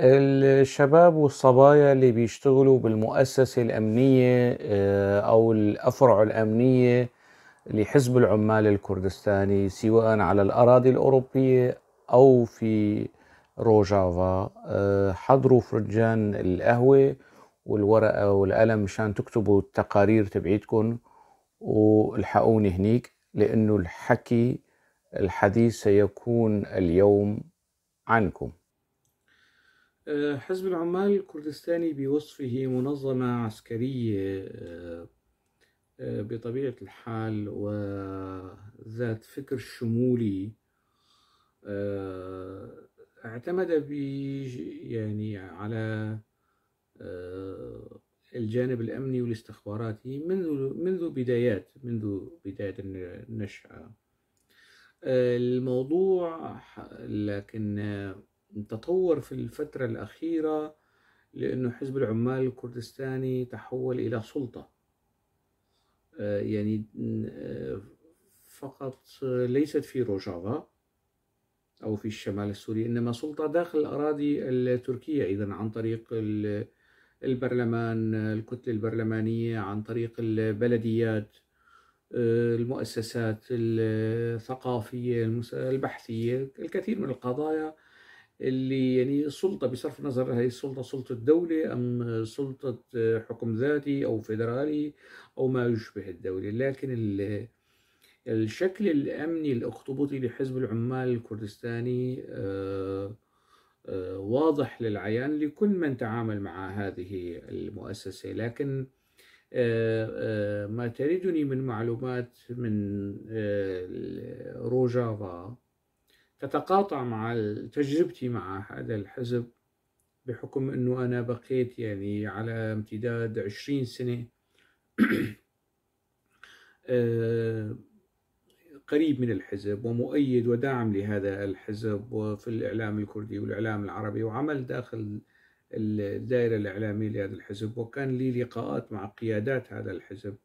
الشباب والصبايا اللي بيشتغلوا بالمؤسسة الأمنية آه، أو الأفرع الأمنية لحزب العمال الكردستاني سواء على الأراضي الأوروبية أو في روجافا آه، حضروا فرجان القهوة والورقة والقلم مشان تكتبوا التقارير تبعيتكم والحقوني هنيك لأنه الحكي الحديث سيكون اليوم عنكم آه، حزب العمال الكردستاني بوصفه منظمة عسكرية آه، آه، بطبيعة الحال وذات فكر شمولي اعتمد يعني على الجانب الأمني والاستخباراتي منذ منذ بدايات منذ بداية النشأة الموضوع لكن تطور في الفترة الأخيرة لأنه حزب العمال الكردستاني تحول إلى سلطة آه، يعني آه، فقط ليست في روجافا أو في الشمال السوري إنما سلطة داخل الأراضي التركية أيضا عن طريق البرلمان الكتلة البرلمانية عن طريق البلديات آه، المؤسسات الثقافية البحثية الكثير من القضايا اللي يعني السلطه بصرف النظر هي السلطه سلطه دوله ام سلطه حكم ذاتي او فيدرالي او ما يشبه الدوله لكن الشكل الامني الاخطبوطي لحزب العمال الكردستاني آه، آه، واضح للعيان لكل من تعامل مع هذه المؤسسه لكن آه، ما تريدني من معلومات من روجافا تتقاطع مع تجربتي مع هذا الحزب بحكم أنه أنا بقيت يعني على امتداد عشرين سنة آه، قريب من الحزب ومؤيد وداعم لهذا الحزب وفي الإعلام الكردي والإعلام العربي وعمل داخل الدائرة الإعلامية لهذا الحزب وكان لي لقاءات مع قيادات هذا الحزب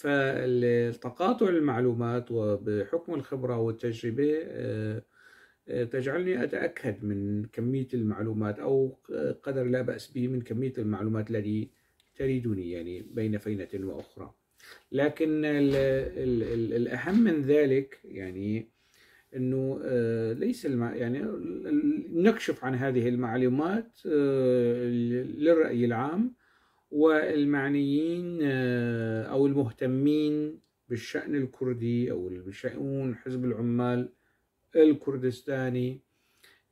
فالتقاطع المعلومات وبحكم الخبرة والتجربة آه، آه، تجعلني أتأكد من كمية المعلومات أو قدر لا بأس به من كمية المعلومات التي تريدني يعني بين فينة وأخرى لكن الـ الـ الـ الأهم من ذلك يعني أنه آه، ليس المع... يعني نكشف عن هذه المعلومات للرأي العام والمعنيين آه، أو المهتمين بالشأن الكردي أو الشؤون حزب العمال الكردستاني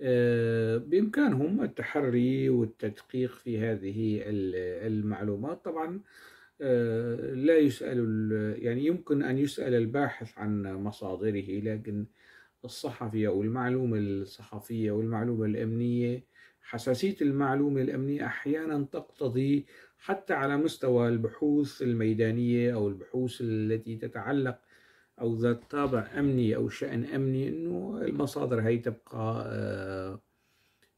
آه، بإمكانهم التحري والتدقيق في هذه المعلومات طبعا آه، لا يسأل يعني يمكن أن يسأل الباحث عن مصادره لكن الصحفي أو المعلومة الصحفية والمعلومة الأمنية حساسية المعلومة الأمنية أحيانا تقتضي حتى على مستوى البحوث الميدانية أو البحوث التي تتعلق أو ذات طابع أمني أو شأن أمني أنه المصادر هي تبقى آه،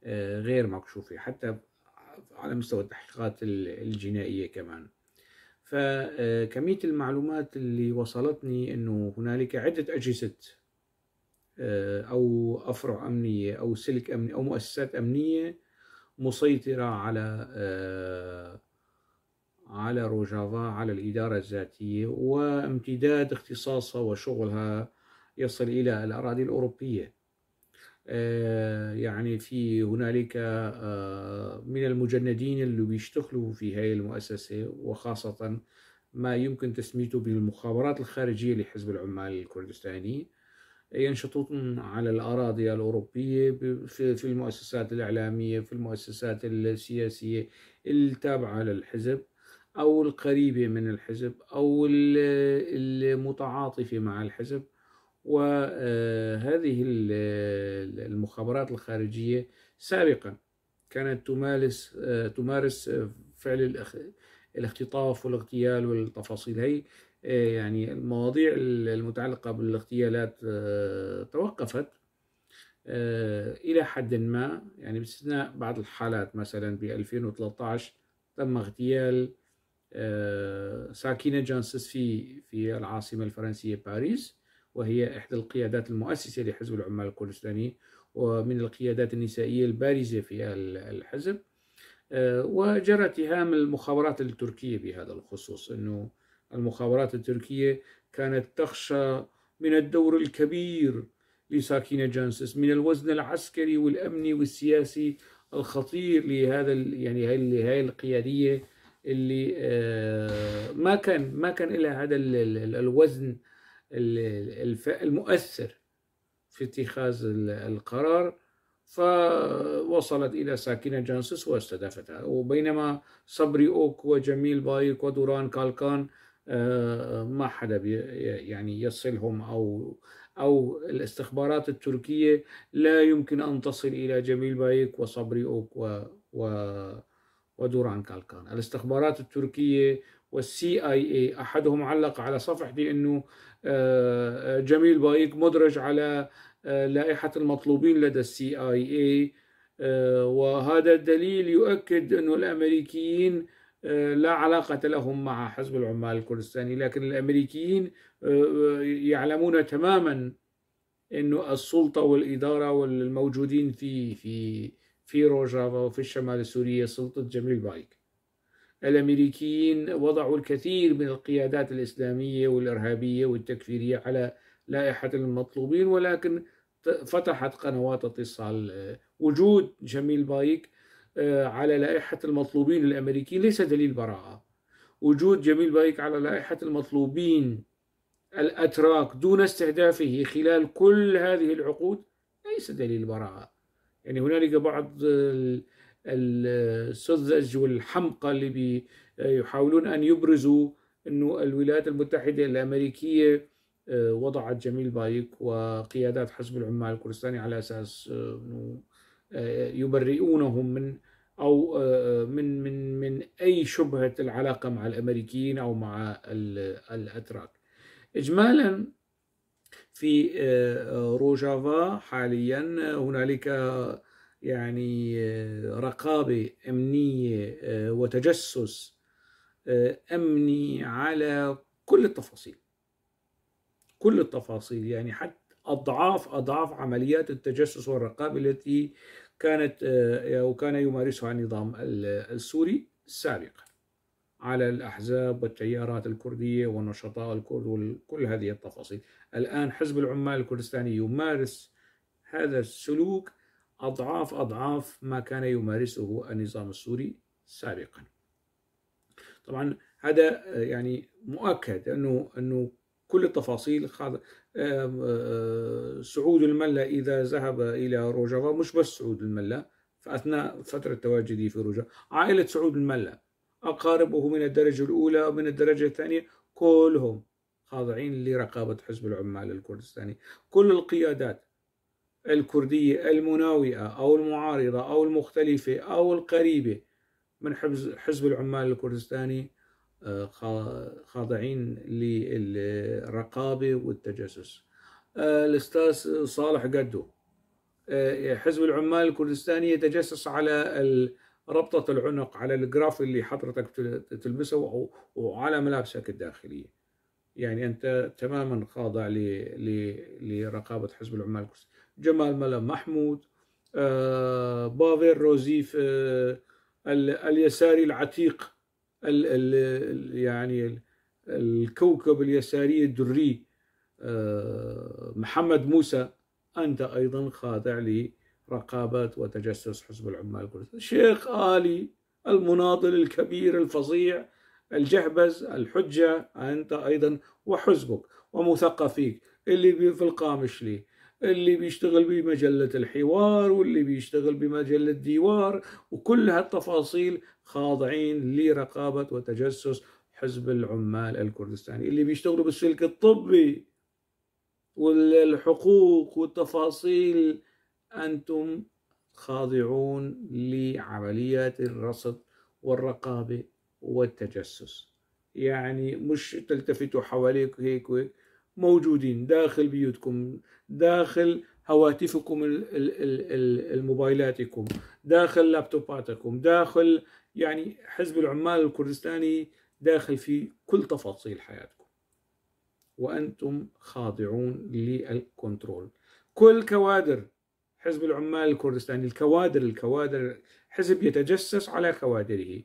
آه، غير مكشوفة حتى على مستوى التحقيقات الجنائية كمان فكمية آه، المعلومات اللي وصلتني أنه هنالك عدة أجهزة أو أفرع أمنية أو سلك أمني أو مؤسسات أمنية مسيطرة على على روجافا على الإدارة الذاتية وامتداد اختصاصها وشغلها يصل إلى الأراضي الأوروبية آه، يعني في هنالك آه، من المجندين اللي بيشتغلوا في هاي المؤسسة وخاصة ما يمكن تسميته بالمخابرات الخارجية لحزب العمال الكردستاني ينشطون على الأراضي الأوروبية في المؤسسات الإعلامية في المؤسسات السياسية التابعة للحزب أو القريبة من الحزب أو المتعاطفة مع الحزب وهذه آه، آه، المخابرات الخارجية سابقا كانت تمارس آه، تمارس فعل الاختطاف والاغتيال والتفاصيل هي يعني المواضيع المتعلقة بالاغتيالات توقفت إلى حد ما يعني باستثناء بعض الحالات مثلا ب 2013 تم اغتيال آه، ساكينة جانسس في في العاصمة الفرنسية باريس وهي إحدى القيادات المؤسسة لحزب العمال الكردستاني ومن القيادات النسائية البارزة في الحزب آه، وجرى اتهام المخابرات التركية بهذا الخصوص أنه المخابرات التركية كانت تخشى من الدور الكبير لساكينة جانسس من الوزن العسكري والأمني والسياسي الخطير لهذا يعني هاي القيادية اللي آه، ما كان ما كان لها هذا الوزن المؤثر في اتخاذ القرار فوصلت إلى ساكنة جانسس واستدفتها وبينما صبري أوك وجميل بايك ودوران كالكان آه، ما حدا يعني يصلهم أو أو الاستخبارات التركية لا يمكن أن تصل إلى جميل بايك وصبري أوك و, و ودوران كالكان الاستخبارات التركية والسي اي اي احدهم علق على صفحتي انه آه، آه، جميل بايك مدرج على آه، لائحة المطلوبين لدى السي اي اي وهذا الدليل يؤكد انه الامريكيين لا علاقة لهم مع حزب العمال الكردستاني لكن الأمريكيين يعلمون تماما انه السلطة والإدارة والموجودين في في في روجافا وفي الشمال السورية سلطة جميل بايك الأمريكيين وضعوا الكثير من القيادات الإسلامية والإرهابية والتكفيرية على لائحة المطلوبين ولكن فتحت قنوات اتصال وجود جميل بايك آه، على لائحة المطلوبين الأمريكيين ليس دليل براءة وجود جميل بايك على لائحة المطلوبين الأتراك دون استهدافه خلال كل هذه العقود ليس دليل براءة يعني هنالك بعض السذج والحمقى اللي يحاولون أن يبرزوا أنه الولايات المتحدة الأمريكية آه، وضعت جميل بايك وقيادات حزب العمال الكردستاني على أساس آه، أنه آه، يبرئونهم من أو من من من أي شبهة العلاقة مع الأمريكيين أو مع الأتراك إجمالا في آه، روجافا حاليا هنالك يعني آه، رقابة أمنية آه، وتجسس أمني على كل التفاصيل كل التفاصيل يعني حتى أضعاف أضعاف عمليات التجسس والرقابة التي كانت أو كان يمارسها النظام السوري سابقا على الأحزاب والتيارات الكردية والنشطاء الكرد وكل هذه التفاصيل الآن حزب العمال الكردستاني يمارس هذا السلوك أضعاف أضعاف ما كان يمارسه النظام السوري سابقا طبعا هذا آه، يعني مؤكد أنه, أنه كل التفاصيل خاض... سعود آه، آه، الملة إذا ذهب إلى روجافا مش بس سعود الملة فأثناء فترة تواجدي في روجافا عائلة سعود الملة أقاربه من الدرجة الأولى ومن الدرجة الثانية كلهم خاضعين لرقابة حزب العمال الكردستاني كل القيادات الكردية المناوئة أو المعارضة أو المختلفة أو القريبة من حزب العمال الكردستاني آه، خاضعين للرقابة والتجسس آه، الأستاذ صالح قدو آه، حزب العمال الكردستاني يتجسس على ربطة العنق على الجراف اللي حضرتك تلبسه وعلى ملابسك الداخلية يعني أنت تماما خاضع لرقابة حزب العمال الكردي جمال ملا محمود آه، بافير روزيف آه، اليساري العتيق يعني الكوكب اليساري الدري آه، محمد موسى أنت أيضا خاضع لي رقابة وتجسس حزب العمال الكردستاني الشيخ آلي المناضل الكبير الفظيع الجهبز الحجة أنت أيضا وحزبك ومثقفيك اللي في القامشلي اللي بيشتغل بمجلة الحوار واللي بيشتغل بمجلة ديوار وكل هالتفاصيل خاضعين لرقابة وتجسس حزب العمال الكردستاني يعني اللي بيشتغلوا بالسلك الطبي والحقوق والتفاصيل أنتم خاضعون لعمليات الرصد والرقابة والتجسس يعني مش تلتفتوا حواليك هيك وهيك موجودين داخل بيوتكم داخل هواتفكم الموبايلاتكم داخل لابتوباتكم داخل يعني حزب العمال الكردستاني داخل في كل تفاصيل حياتكم وأنتم خاضعون للكنترول كل كوادر حزب العمال الكردستاني الكوادر الكوادر حزب يتجسس على كوادره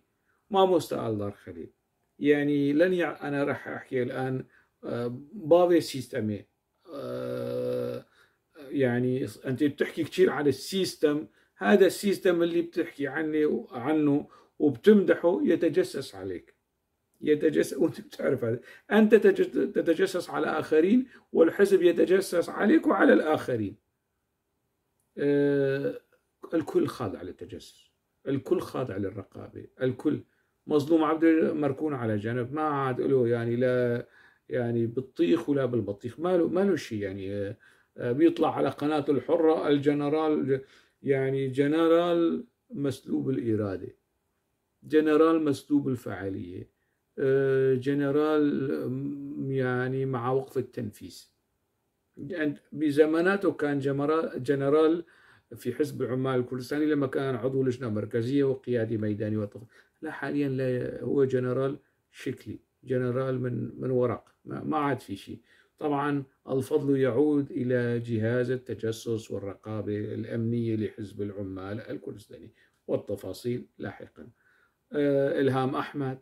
ما مستاء الله خليل يعني لن يع... انا راح احكي الان آه، باضي سيستمي آه، يعني انت بتحكي كثير عن السيستم هذا السيستم اللي بتحكي عنه عنه وبتمدحه يتجسس عليك يتجسس وانت بتعرف هذا انت تتجسس على اخرين والحزب يتجسس عليك وعلى الاخرين آه، الكل خاضع للتجسس الكل خاضع للرقابه الكل مظلوم عبده مركون على جنب ما عاد له يعني لا يعني بالطيخ ولا بالبطيخ ما له ما له شيء يعني آه، بيطلع على قناته الحره الجنرال يعني جنرال مسلوب الاراده جنرال مسلوب الفعاليه آه، جنرال يعني مع وقف التنفيذ يعني بزماناته كان جنرال في حزب العمال الكردستاني لما كان عضو لجنة مركزية وقيادي ميداني وطفل لا حاليا لا هو جنرال شكلي جنرال من من ورق ما عاد في شيء طبعا الفضل يعود إلى جهاز التجسس والرقابة الأمنية لحزب العمال الكردستاني والتفاصيل لاحقا آه، إلهام أحمد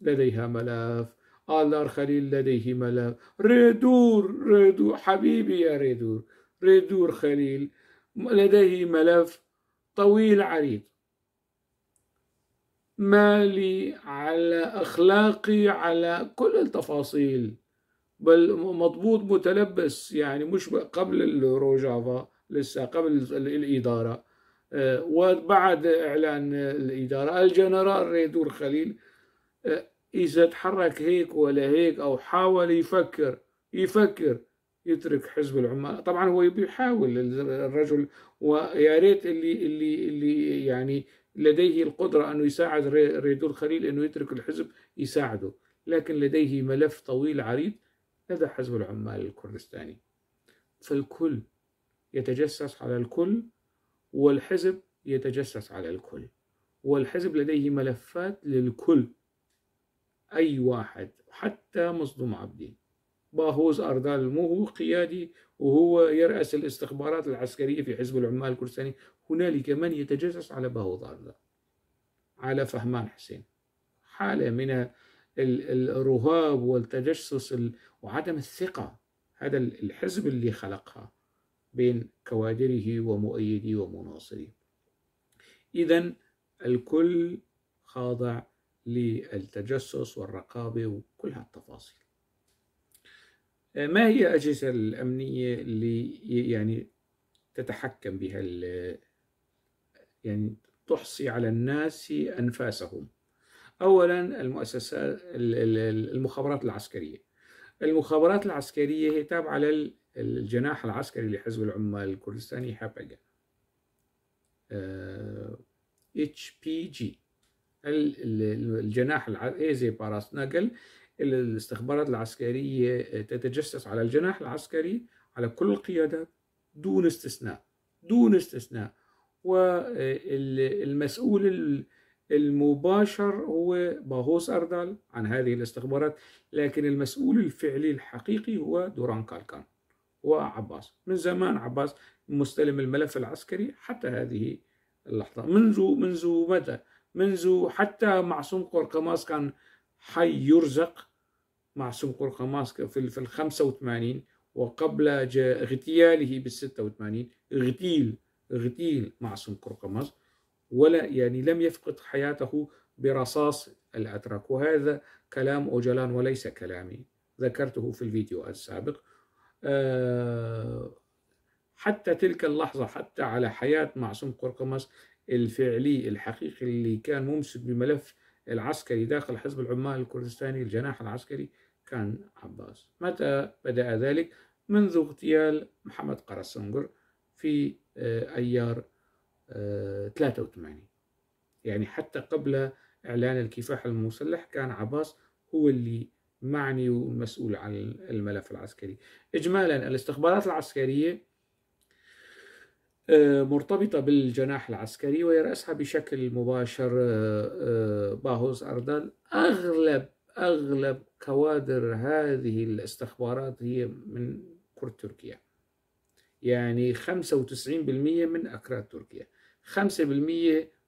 لديها ملف آلار خليل لديه ملام ريدور ريدور حبيبي يا ريدور ريدور خليل لديه ملف طويل عريض مالي على أخلاقي على كل التفاصيل بل مضبوط متلبس يعني مش قبل الروجافا لسه قبل الإدارة آه، وبعد إعلان الإدارة الجنرال ريدور خليل آه، إذا تحرك هيك ولا هيك أو حاول يفكر يفكر يترك حزب العمال طبعا هو بيحاول الرجل ويا ريت اللي اللي اللي يعني لديه القدرة أنه يساعد ريدو الخليل أنه يترك الحزب يساعده لكن لديه ملف طويل عريض لدى حزب العمال الكردستاني فالكل يتجسس على الكل والحزب يتجسس على الكل والحزب لديه ملفات للكل أي واحد حتى مصدوم عبدي باهوز أردال مو هو قيادي وهو يرأس الاستخبارات العسكرية في حزب العمال الكردستاني هنالك من يتجسس على باهوز أردال على فهمان حسين حالة من الرهاب والتجسس وعدم الثقة هذا الحزب اللي خلقها بين كوادره ومؤيديه ومناصريه إذا الكل خاضع للتجسس والرقابة وكل هالتفاصيل آه، ما هي الأجهزة الأمنية اللي يعني تتحكم بها يعني تحصي على الناس أنفاسهم أولا المؤسسات المخابرات العسكرية المخابرات العسكرية هي تابعة للجناح العسكري لحزب العمال الكردستاني حبقة آه، اتش بي جي الجناح الايزي باراس نقل الاستخبارات العسكرية آه، تتجسس على الجناح العسكري على كل القيادات دون استثناء دون استثناء والمسؤول آه، المباشر هو باهوس أردال عن هذه الاستخبارات لكن المسؤول الفعلي الحقيقي هو دوران كالكان وعباس من زمان عباس مستلم الملف العسكري حتى هذه اللحظة منذ منذ متى منذ حتى معصوم قرقماس كان حي يرزق معصوم قرقماس في في ال 85 وقبل اغتياله بال 86 اغتيل اغتيل معصوم قرقماس ولا يعني لم يفقد حياته برصاص الاتراك وهذا كلام اوجلان وليس كلامي ذكرته في الفيديو السابق آه، حتى تلك اللحظة حتى على حياة معصوم قرقماس الفعلي الحقيقي اللي كان ممسك بملف العسكري داخل حزب العمال الكردستاني الجناح العسكري كان عباس متى بدأ ذلك؟ منذ اغتيال محمد قرصنقر في آه، أيار 83 آه، يعني حتى قبل إعلان الكفاح المسلح كان عباس هو اللي معني ومسؤول عن الملف العسكري إجمالا الاستخبارات العسكرية آه، مرتبطة بالجناح العسكري ويرأسها بشكل مباشر آه، آه، باهوز أردان أغلب أغلب كوادر هذه الاستخبارات هي من كرد تركيا يعني 95% من أكراد تركيا 5%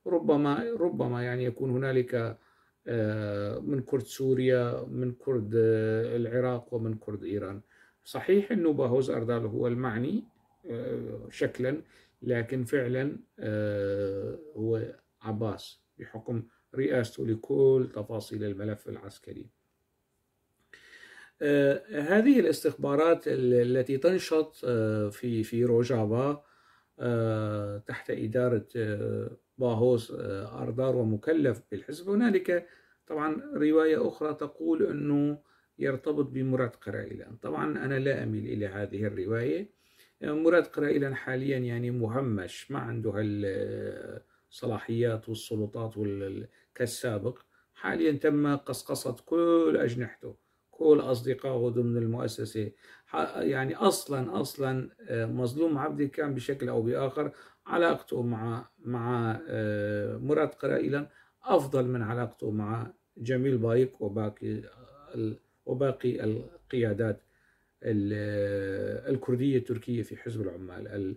ربما ربما يعني يكون هنالك من كرد سوريا من كرد العراق ومن كرد إيران صحيح أنه باهوز أردال هو المعني شكلا لكن فعلا آه، هو عباس بحكم رئاسته لكل تفاصيل الملف العسكري آه، هذه الاستخبارات التي تنشط آه، في في روجافا تحت إدارة باهوس أردار ومكلف بالحزب هنالك طبعا رواية أخرى تقول أنه يرتبط بمراد قرائلان طبعا أنا لا أميل إلى هذه الرواية مراد قرائلا حاليا يعني مهمش ما عنده الصلاحيات والسلطات كالسابق حاليا تم قصقصة كل أجنحته كل أصدقائه ضمن المؤسسة يعني أصلا أصلا آه، مظلوم عبدي كان بشكل أو بآخر علاقته مع مع آه، مراد قرائلا أفضل من علاقته مع جميل بايك وباقي وباقي القيادات الكردية التركية في حزب العمال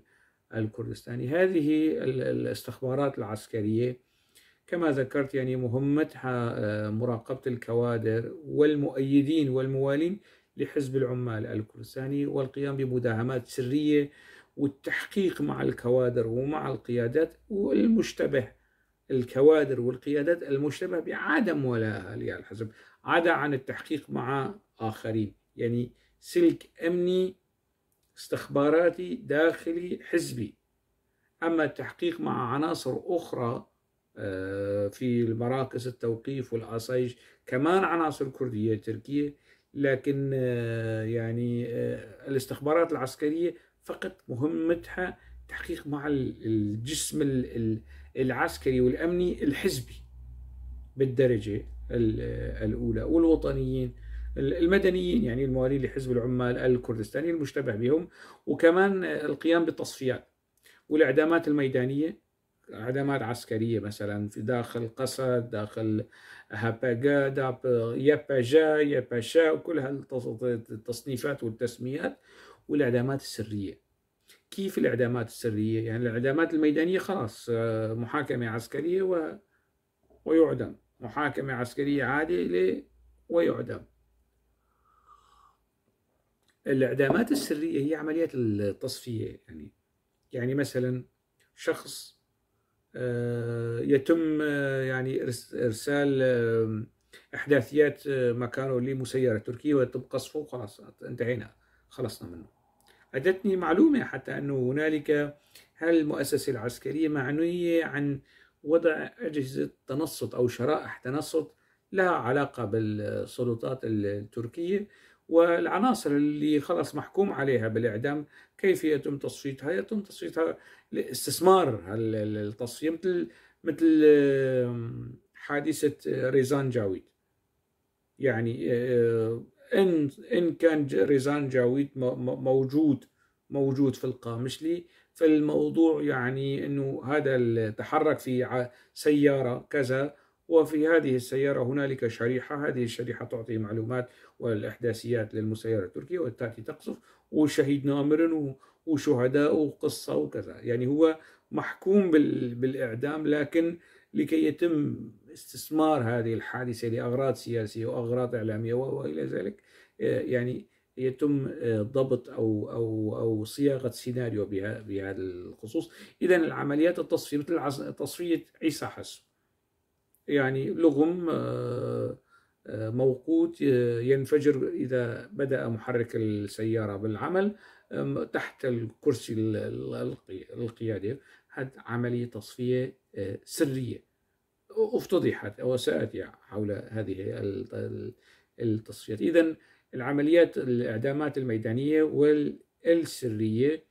الكردستاني هذه الاستخبارات العسكرية كما ذكرت يعني مهمتها آه، مراقبة الكوادر والمؤيدين والموالين لحزب العمال الكردستاني والقيام بمداهمات سرية والتحقيق مع الكوادر ومع القيادات والمشتبه الكوادر والقيادات المشتبه بعدم ولاءها لهذا الحزب عدا عن التحقيق مع آخرين يعني سلك أمني استخباراتي داخلي حزبي أما التحقيق مع عناصر أخرى آه، في المراكز التوقيف والعصايش كمان عناصر كردية تركية لكن آه، يعني آه، الاستخبارات العسكرية فقط مهمتها تحقيق مع الجسم العسكري والأمني الحزبي بالدرجة الأولى والوطنيين المدنيين يعني الموالين لحزب العمال الكردستاني المشتبه بهم وكمان القيام بالتصفيات والاعدامات الميدانيه اعدامات عسكريه مثلا في داخل قصد داخل هاباجا داب ياباجا ياباشا وكل هالتصنيفات والتسميات والاعدامات السريه كيف الاعدامات السريه يعني الاعدامات الميدانيه خلاص آه، محاكمه عسكريه و... ويعدم محاكمه عسكريه عادله ويعدم الاعدامات السريه هي عمليات التصفيه يعني يعني مثلا شخص آه، يتم آه، يعني ارسال احداثيات آه، مكانه لمسيره تركيه ويتم قصفه وخلاص انتهينا خلصنا منه ادتني معلومه حتى انه هنالك هالمؤسسه العسكريه معنيه عن وضع اجهزه تنصت او شرائح تنصت لها علاقه بالسلطات التركيه والعناصر اللي خلاص محكوم عليها بالإعدام كيف يتم تصفيتها يتم تصفيتها لاستثمار التصفية مثل مثل حادثة آه، ريزان جاويد يعني آه، إن إن كان ريزان جاويد موجود موجود في القامشلي فالموضوع يعني انه هذا تحرك في سياره كذا وفي هذه السيارة هنالك شريحة هذه الشريحة تعطي معلومات والإحداثيات للمسيرة التركية وتأتي تقصف وشهيد نامر وشهداء وقصة وكذا يعني هو محكوم بالإعدام لكن لكي يتم استثمار هذه الحادثة لأغراض سياسية وأغراض إعلامية وإلى ذلك آه، يعني يتم آه، ضبط او او او صياغه سيناريو بهذا الخصوص اذا العمليات التصفيه مثل تصفيه عيسى حسن يعني لغم آه، آه، موقوت آه، ينفجر إذا بدأ محرك السيارة بالعمل تحت الكرسي القيادي عملية تصفية سرية افتضحت سأتي حول هذه التصفيات إذا العمليات الإعدامات الميدانية والسرية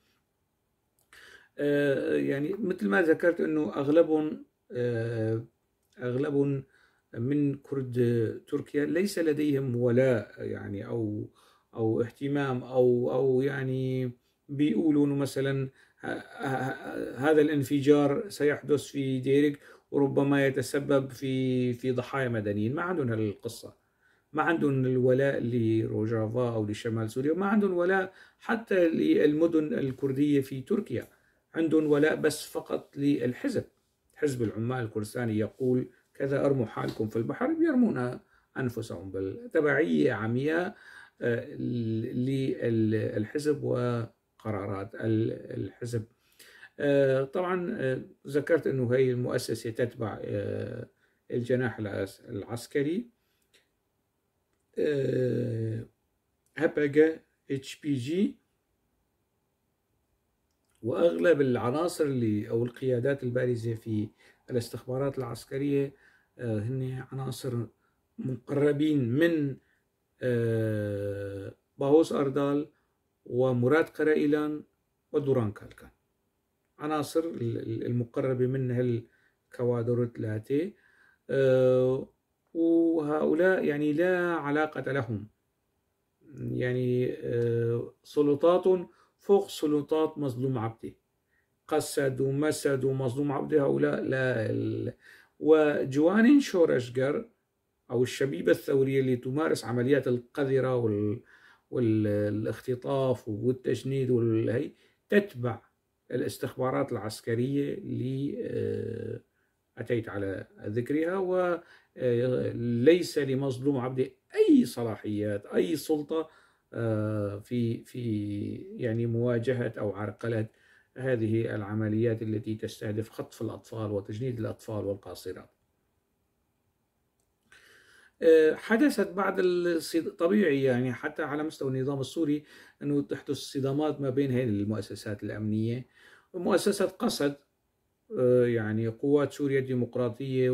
يعني مثل ما ذكرت أنه أغلبهم أغلب من كرد تركيا ليس لديهم ولاء يعني أو أو اهتمام أو أو يعني بيقولون مثلا هذا الانفجار سيحدث في ديرك وربما يتسبب في في ضحايا مدنيين ما عندهم هالقصة ما عندهم الولاء لروجافا أو لشمال سوريا ما عندهم ولاء حتى للمدن الكردية في تركيا عندهم ولاء بس فقط للحزب حزب العمال الكردستاني يقول كذا ارموا حالكم في البحر بيرمون انفسهم بالتبعيه عمياء آه، للحزب وقرارات الحزب آه، طبعا آه، ذكرت انه هي المؤسسه تتبع الجناح العسكري هبجة اتش بي جي واغلب العناصر اللي او القيادات البارزه في الاستخبارات العسكريه آه، هن عناصر مقربين من آه، باهوس أردال ومراد قرائيلان ودوران كالكان عناصر المقربة من هالكوادر الثلاثة وهؤلاء يعني لا علاقة لهم يعني آه، سلطات فوق سلطات مظلوم عبده قسد ومسد ومظلوم عبده هؤلاء لا وجوانين شورشجر أو الشبيبة الثورية اللي تمارس عمليات القذرة وال... والاختطاف والتجنيد والهي تتبع الاستخبارات العسكرية اللي آه، أتيت على ذكرها وليس آه، لمظلوم عبدي أي صلاحيات أي سلطة آه، في في يعني مواجهة أو عرقلة هذه العمليات التي تستهدف خطف الأطفال وتجنيد الأطفال والقاصرات آه، حدثت بعد الطبيعي طبيعي يعني حتى على مستوى النظام السوري أنه تحدث صدامات ما بين هذه المؤسسات الأمنية ومؤسسة قسد آه، يعني قوات سوريا الديمقراطية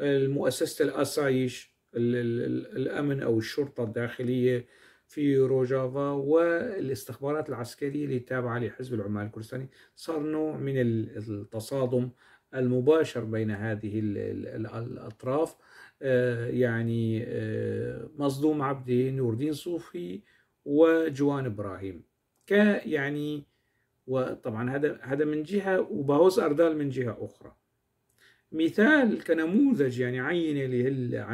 ومؤسسة الأسايش الأمن أو الشرطة الداخلية في روجافا والاستخبارات العسكرية اللي تابعة لحزب العمال الكردستاني صار نوع من التصادم المباشر بين هذه الأطراف آه، يعني آه، مصدوم عبدي نور الدين صوفي وجوان إبراهيم ك يعني وطبعا هذا هذا من جهة وباوس أردال من جهة أخرى مثال كنموذج يعني عينة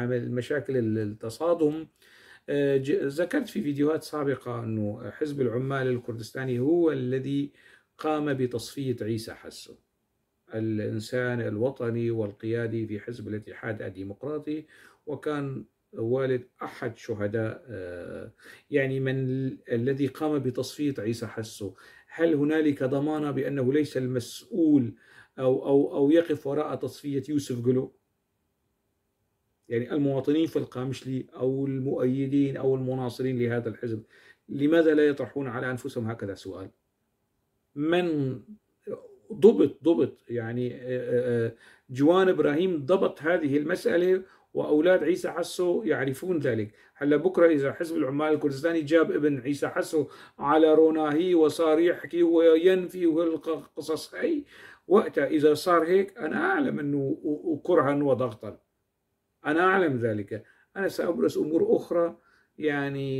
المشاكل التصادم آه، ذكرت في فيديوهات سابقة أنه حزب العمال الكردستاني هو الذي قام بتصفية عيسى حسو الإنسان الوطني والقيادي في حزب الاتحاد الديمقراطي وكان والد أحد شهداء آه، يعني من الذي قام بتصفية عيسى حسو هل هنالك ضمانة بأنه ليس المسؤول أو, أو, أو يقف وراء تصفية يوسف جلو يعني المواطنين في القامشلي أو المؤيدين أو المناصرين لهذا الحزب لماذا لا يطرحون على أنفسهم هكذا سؤال من ضبط ضبط يعني آه، آه، آه، جوان إبراهيم ضبط هذه المسألة واولاد عيسى حسو يعرفون ذلك هلا بكره اذا حزب العمال الكردستاني جاب ابن عيسى حسو على روناهي وصار يحكي وينفي القصص هي وقتها اذا صار هيك انا اعلم انه كرها وضغطا أنا أعلم ذلك أنا سأبرز أمور أخرى يعني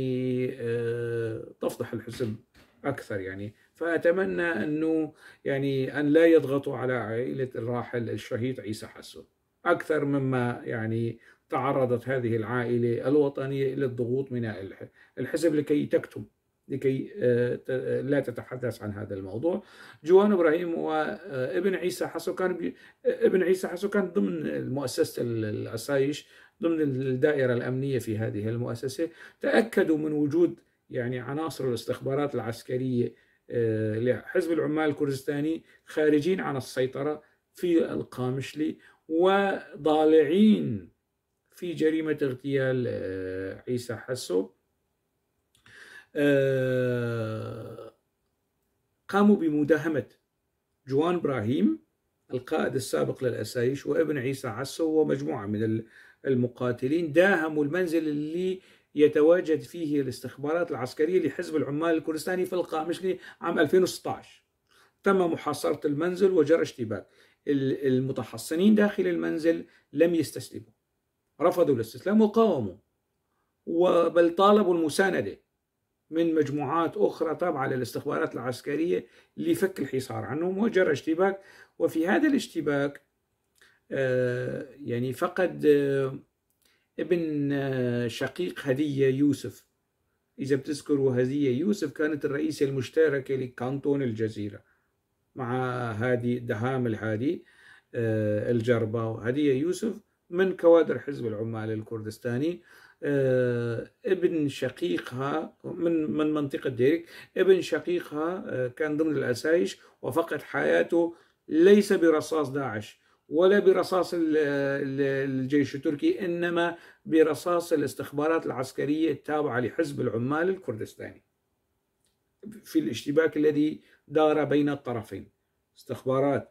آه، تفضح الحزب أكثر يعني فأتمنى أنه يعني أن لا يضغطوا على عائلة الراحل الشهيد عيسى حسن أكثر مما يعني تعرضت هذه العائلة الوطنية إلى الضغوط من الحزب لكي تكتم لكي آه، لا تتحدث عن هذا الموضوع جوان ابراهيم وابن عيسى حسو كان آه، ابن عيسى حسو آه، كان ضمن مؤسسه العصايش ضمن الدائره الامنيه في هذه المؤسسه تاكدوا من وجود يعني عناصر الاستخبارات العسكريه لحزب العمال الكردستاني خارجين عن السيطره في القامشلي وضالعين في جريمه اغتيال عيسى حسو آه، قاموا بمداهمة جوان إبراهيم القائد السابق للأسايش وابن عيسى عسو ومجموعة من المقاتلين داهموا المنزل اللي يتواجد فيه الاستخبارات العسكرية لحزب العمال الكردستاني في القامشلي عام 2016 تم محاصرة المنزل وجرى اشتباك المتحصنين داخل المنزل لم يستسلموا رفضوا الاستسلام وقاوموا بل طالبوا المساندة من مجموعات أخرى تابعة للاستخبارات العسكرية لفك الحصار عنهم وجرى اشتباك وفي هذا الاشتباك آه، يعني فقد آه، ابن آه، شقيق هدية يوسف إذا بتذكروا هدية يوسف كانت الرئيسة المشتركة لكانتون الجزيرة مع هادي دهام الهادي الجربة هدية يوسف من كوادر حزب العمال الكردستاني آه، ابن شقيقها من من منطقة ديريك ابن شقيقها آه، كان ضمن الأسايش وفقد حياته ليس برصاص داعش ولا برصاص الجيش التركي إنما برصاص الاستخبارات العسكرية التابعة لحزب العمال الكردستاني في الاشتباك الذي دار بين الطرفين استخبارات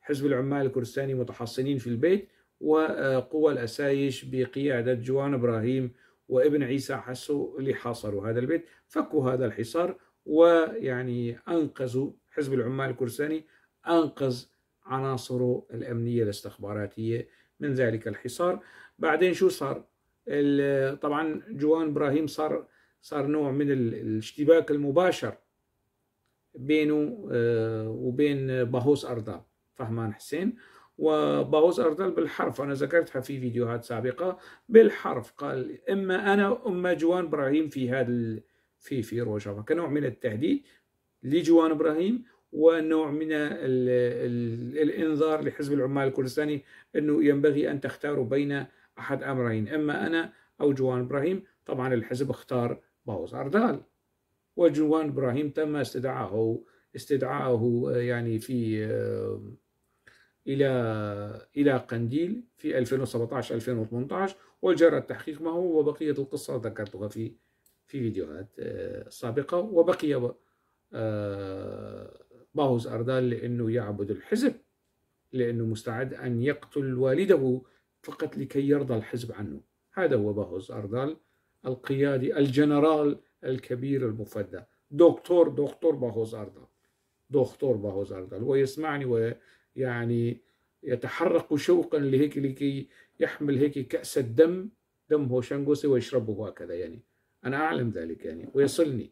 حزب العمال الكردستاني متحصنين في البيت وقوى الأسايش بقيادة جوان إبراهيم وابن عيسى حسو اللي حاصروا هذا البيت فكوا هذا الحصار ويعني أنقذوا حزب العمال الكرساني أنقذ عناصره الأمنية الاستخباراتية من ذلك الحصار بعدين شو صار طبعا جوان إبراهيم صار صار نوع من الاشتباك المباشر بينه آه، وبين باهوس أرداب فهمان حسين وباوز أردل بالحرف أنا ذكرتها في فيديوهات سابقة بالحرف قال إما أنا أما جوان إبراهيم في هذا في في روشا كنوع من التهديد لجوان إبراهيم ونوع من الـ الـ الإنذار لحزب العمال الكردستاني أنه ينبغي أن تختاروا بين أحد أمرين إما أنا أو جوان إبراهيم طبعا الحزب اختار باوز أردال وجوان إبراهيم تم استدعائه استدعائه يعني في إلى إلى قنديل في 2017 2018 وجرى التحقيق معه وبقية القصة ذكرتها في في فيديوهات آه، سابقة وبقي آه، باوز أردال لأنه يعبد الحزب لأنه مستعد أن يقتل والده فقط لكي يرضى الحزب عنه هذا هو باوز أردال القيادي الجنرال الكبير المفدى دكتور دكتور باوز أردال دكتور باوز أردال ويسمعني يعني يتحرق شوقا لهيك لكي يحمل هيك كأس الدم دم هوشنغوسي ويشربه هكذا يعني أنا أعلم ذلك يعني ويصلني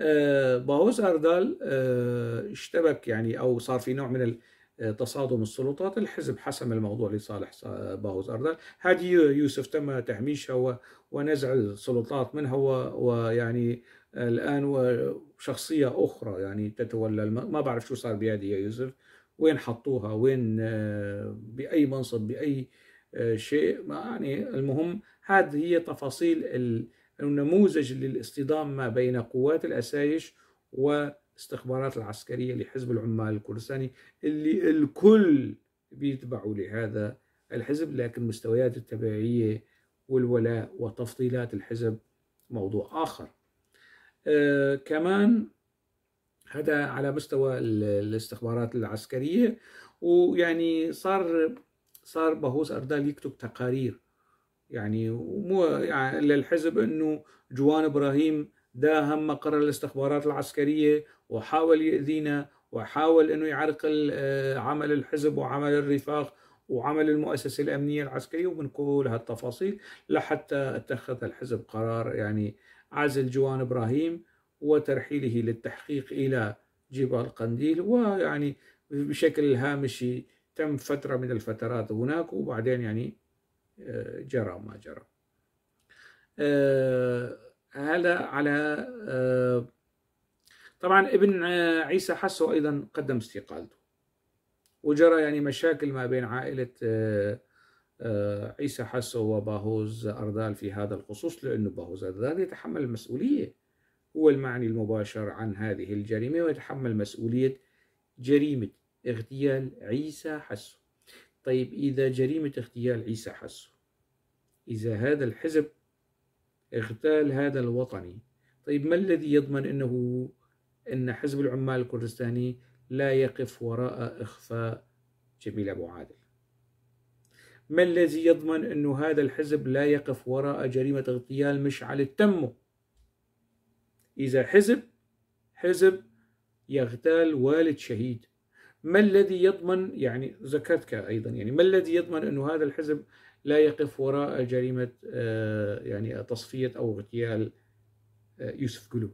آه، باهوس أردال آه، اشتبك يعني أو صار في نوع من تصادم السلطات الحزب حسم الموضوع لصالح باوز أردال هذه يوسف تم تهميشها ونزع السلطات منها ويعني الآن وشخصية أخرى يعني تتولى ما بعرف شو صار بهذه يا يوسف وين حطوها وين بأي منصب بأي شيء يعني المهم هذه هي تفاصيل النموذج للاصطدام ما بين قوات الأسايش و الاستخبارات العسكرية لحزب العمال الكردستاني اللي الكل بيتبعوا لهذا الحزب لكن مستويات التبعية والولاء وتفضيلات الحزب موضوع آخر آه كمان هذا على مستوى الاستخبارات العسكرية ويعني صار صار بهوس أردال يكتب تقارير يعني مو يعني للحزب انه جوان ابراهيم داهم مقر الاستخبارات العسكرية وحاول يؤذينا وحاول أنه يعرقل آه، عمل الحزب وعمل الرفاق وعمل المؤسسة الأمنية العسكرية ومن كل هالتفاصيل لحتى اتخذ الحزب قرار يعني عزل جوان إبراهيم وترحيله للتحقيق إلى جبال قنديل ويعني بشكل هامشي تم فترة من الفترات هناك وبعدين يعني آه، جرى ما جرى آه، هذا على آه، طبعا ابن آه، عيسى حسو ايضا قدم استقالته وجرى يعني مشاكل ما بين عائله آه، عيسى حسو وباهوز اردال في هذا الخصوص لانه باهوز اردال يتحمل المسؤوليه هو المعني المباشر عن هذه الجريمه ويتحمل مسؤوليه جريمه اغتيال عيسى حسو طيب اذا جريمه اغتيال عيسى حسو اذا هذا الحزب اغتال هذا الوطني طيب ما الذي يضمن أنه أن حزب العمال الكردستاني لا يقف وراء إخفاء جميل أبو عادل ما الذي يضمن أن هذا الحزب لا يقف وراء جريمة اغتيال مشعل التمو إذا حزب حزب يغتال والد شهيد ما الذي يضمن يعني ذكرتك أيضا يعني ما الذي يضمن أن هذا الحزب لا يقف وراء جريمة آه، يعني تصفية أو اغتيال آه، يوسف جلو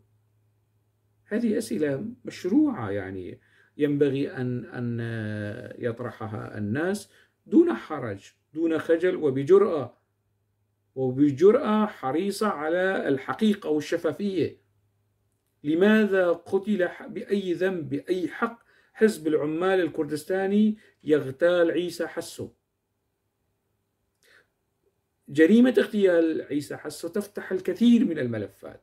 هذه أسئلة مشروعة يعني ينبغي أن أن آه، يطرحها الناس دون حرج دون خجل وبجرأة وبجرأة حريصة على الحقيقة والشفافية لماذا قتل بأي ذنب بأي حق حزب العمال الكردستاني يغتال عيسى حسو جريمة اغتيال عيسى حس ستفتح الكثير من الملفات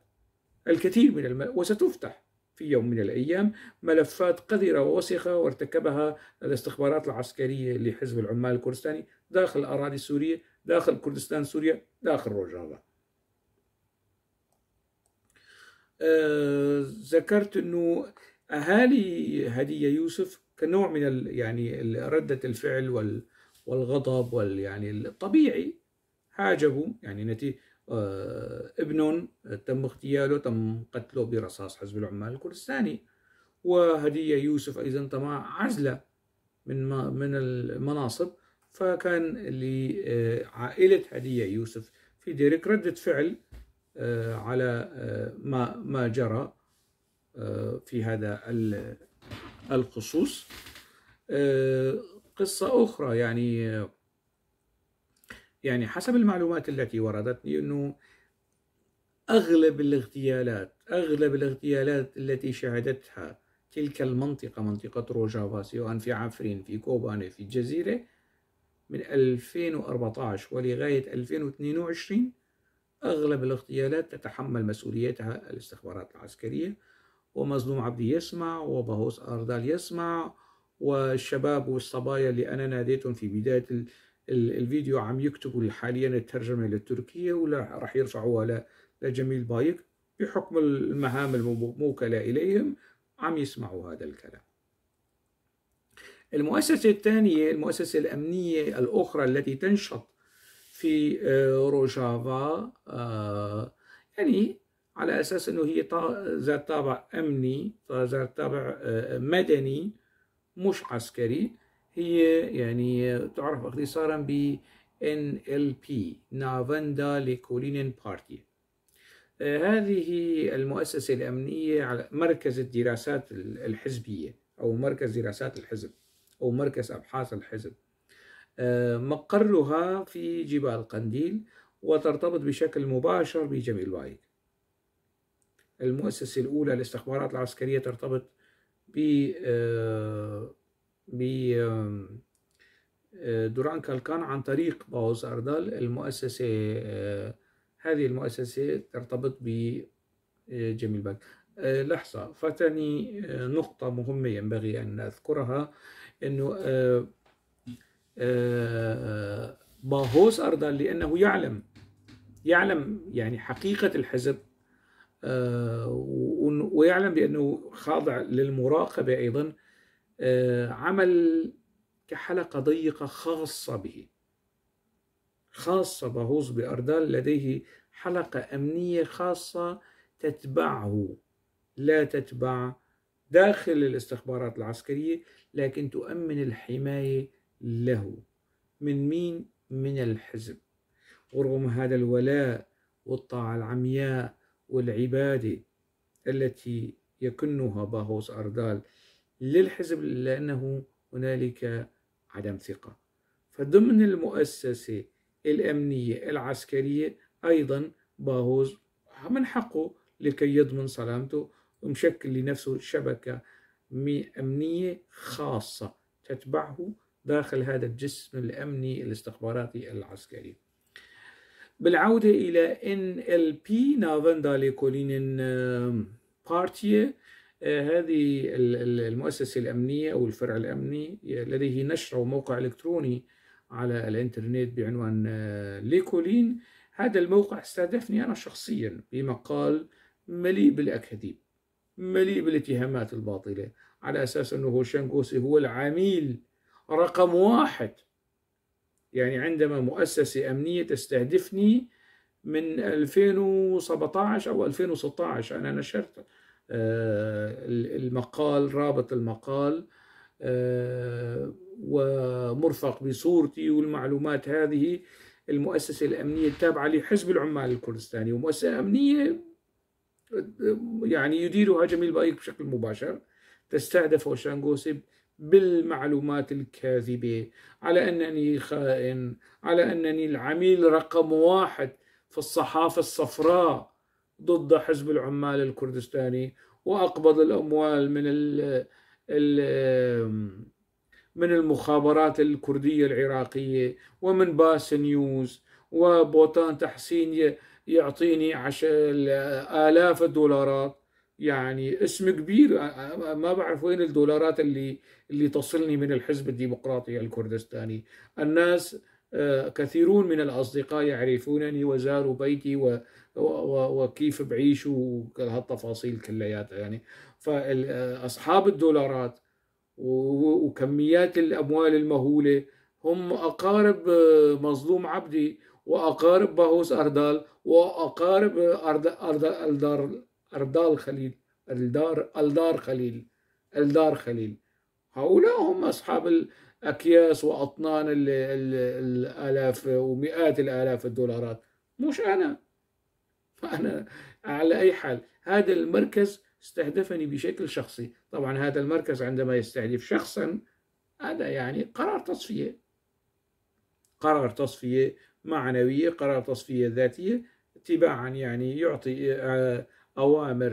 الكثير من الملف وستفتح في يوم من الأيام ملفات قذرة ووسخة وارتكبها الاستخبارات العسكرية لحزب العمال الكردستاني داخل الأراضي السورية داخل كردستان سوريا داخل روجافا آه ذكرت أنه أهالي هدية يوسف كنوع من ال يعني رده الفعل وال والغضب وال يعني الطبيعي حاجبوا يعني نتي آه، ابن آه، تم اغتياله تم قتله برصاص حزب العمال الكردستاني وهدية يوسف أيضا طمع عزلة من من المناصب فكان لعائلة آه، هدية يوسف في ديرك ردة فعل على ما ما جرى في هذا الخصوص قصة أخرى يعني يعني حسب المعلومات التي وردتني أنه أغلب الاغتيالات أغلب الاغتيالات التي شهدتها تلك المنطقة منطقة روجافا سواء في عفرين في كوباني في الجزيرة من 2014 ولغاية 2022 أغلب الاغتيالات تتحمل مسؤوليتها الاستخبارات العسكرية ومظلوم عبدي يسمع وبهوس أردال يسمع والشباب والصبايا اللي أنا ناديتهم في بداية الفيديو عم يكتبوا حاليا الترجمه للتركيه ولا راح يرفعوها لجميل بايك بحكم المهام الموكله اليهم عم يسمعوا هذا الكلام. المؤسسه الثانيه المؤسسه الامنيه الاخرى التي تنشط في آه، روجافا آه، يعني على اساس انه هي ذات طابع امني ذات طابع آه، مدني مش عسكري هي يعني تعرف اختصارا ب NLP نافندا ليكولينين بارتي هذه المؤسسة الأمنية على مركز الدراسات الحزبية أو مركز دراسات الحزب أو مركز أبحاث الحزب آه، مقرها في جبال قنديل وترتبط بشكل مباشر بجميل بايك المؤسسة الأولى للاستخبارات العسكرية ترتبط ب آه، آه، دوران كالكان عن طريق باوز أردال المؤسسة آه، هذه المؤسسة ترتبط بجميل آه، باك لحظة فاتني نقطة مهمة ينبغي أن أذكرها أنه باهوس أردال لأنه يعلم يعلم يعني حقيقة الحزب ويعلم بأنه خاضع للمراقبة أيضا آه، عمل كحلقة ضيقة خاصة به خاصة باهوز بأردال لديه حلقة أمنية خاصة تتبعه لا تتبع داخل الاستخبارات العسكرية لكن تؤمن الحماية له من مين؟ من الحزب ورغم هذا الولاء والطاعة العمياء والعبادة التي يكنها باهوس أردال للحزب لأنه هنالك عدم ثقة فضمن المؤسسة الأمنية العسكرية أيضا باهوز من حقه لكي يضمن سلامته ومشكل لنفسه شبكة أمنية خاصة تتبعه داخل هذا الجسم الأمني الاستخباراتي العسكري بالعودة إلى NLP نافندا ليكولين بارتيه آه، هذه المؤسسة الأمنية أو الفرع الأمني لديه آه، نشر وموقع إلكتروني على الإنترنت بعنوان آه، ليكولين هذا الموقع استهدفني أنا شخصيا بمقال مليء بالأكاذيب مليء بالاتهامات الباطلة على أساس أنه هوشان جوسي هو العميل رقم واحد يعني عندما مؤسسة أمنية تستهدفني من 2017 أو 2016 أنا نشرت آه، المقال رابط المقال آه، ومرفق بصورتي والمعلومات هذه المؤسسة الأمنية التابعة لحزب العمال الكردستاني ومؤسسة أمنية يعني يديرها جميل بايك بشكل مباشر تستهدف وشانغوسب بالمعلومات الكاذبة على أنني خائن على أنني العميل رقم واحد في الصحافة الصفراء ضد حزب العمال الكردستاني واقبض الاموال من ال الـ من المخابرات الكرديه العراقيه ومن باس نيوز وبوتان تحسين يعطيني عش... آلاف الدولارات يعني اسم كبير ما بعرف وين الدولارات اللي اللي تصلني من الحزب الديمقراطي الكردستاني الناس آه، كثيرون من الأصدقاء يعرفونني وزاروا بيتي و وكيف بعيش وكل هالتفاصيل كلياتها يعني فأصحاب آه، الدولارات وكميات الأموال المهولة هم أقارب آه، مظلوم عبدي وأقارب باهوس أردال وأقارب أردال أردال خليل الدار الدار خليل الدار خليل هؤلاء هم أصحاب اكياس واطنان الالاف ومئات الالاف الدولارات مش انا انا على اي حال هذا المركز استهدفني بشكل شخصي طبعا هذا المركز عندما يستهدف شخصا هذا يعني قرار تصفيه قرار تصفيه معنويه قرار تصفيه ذاتيه تباعا يعني يعطي آه، اوامر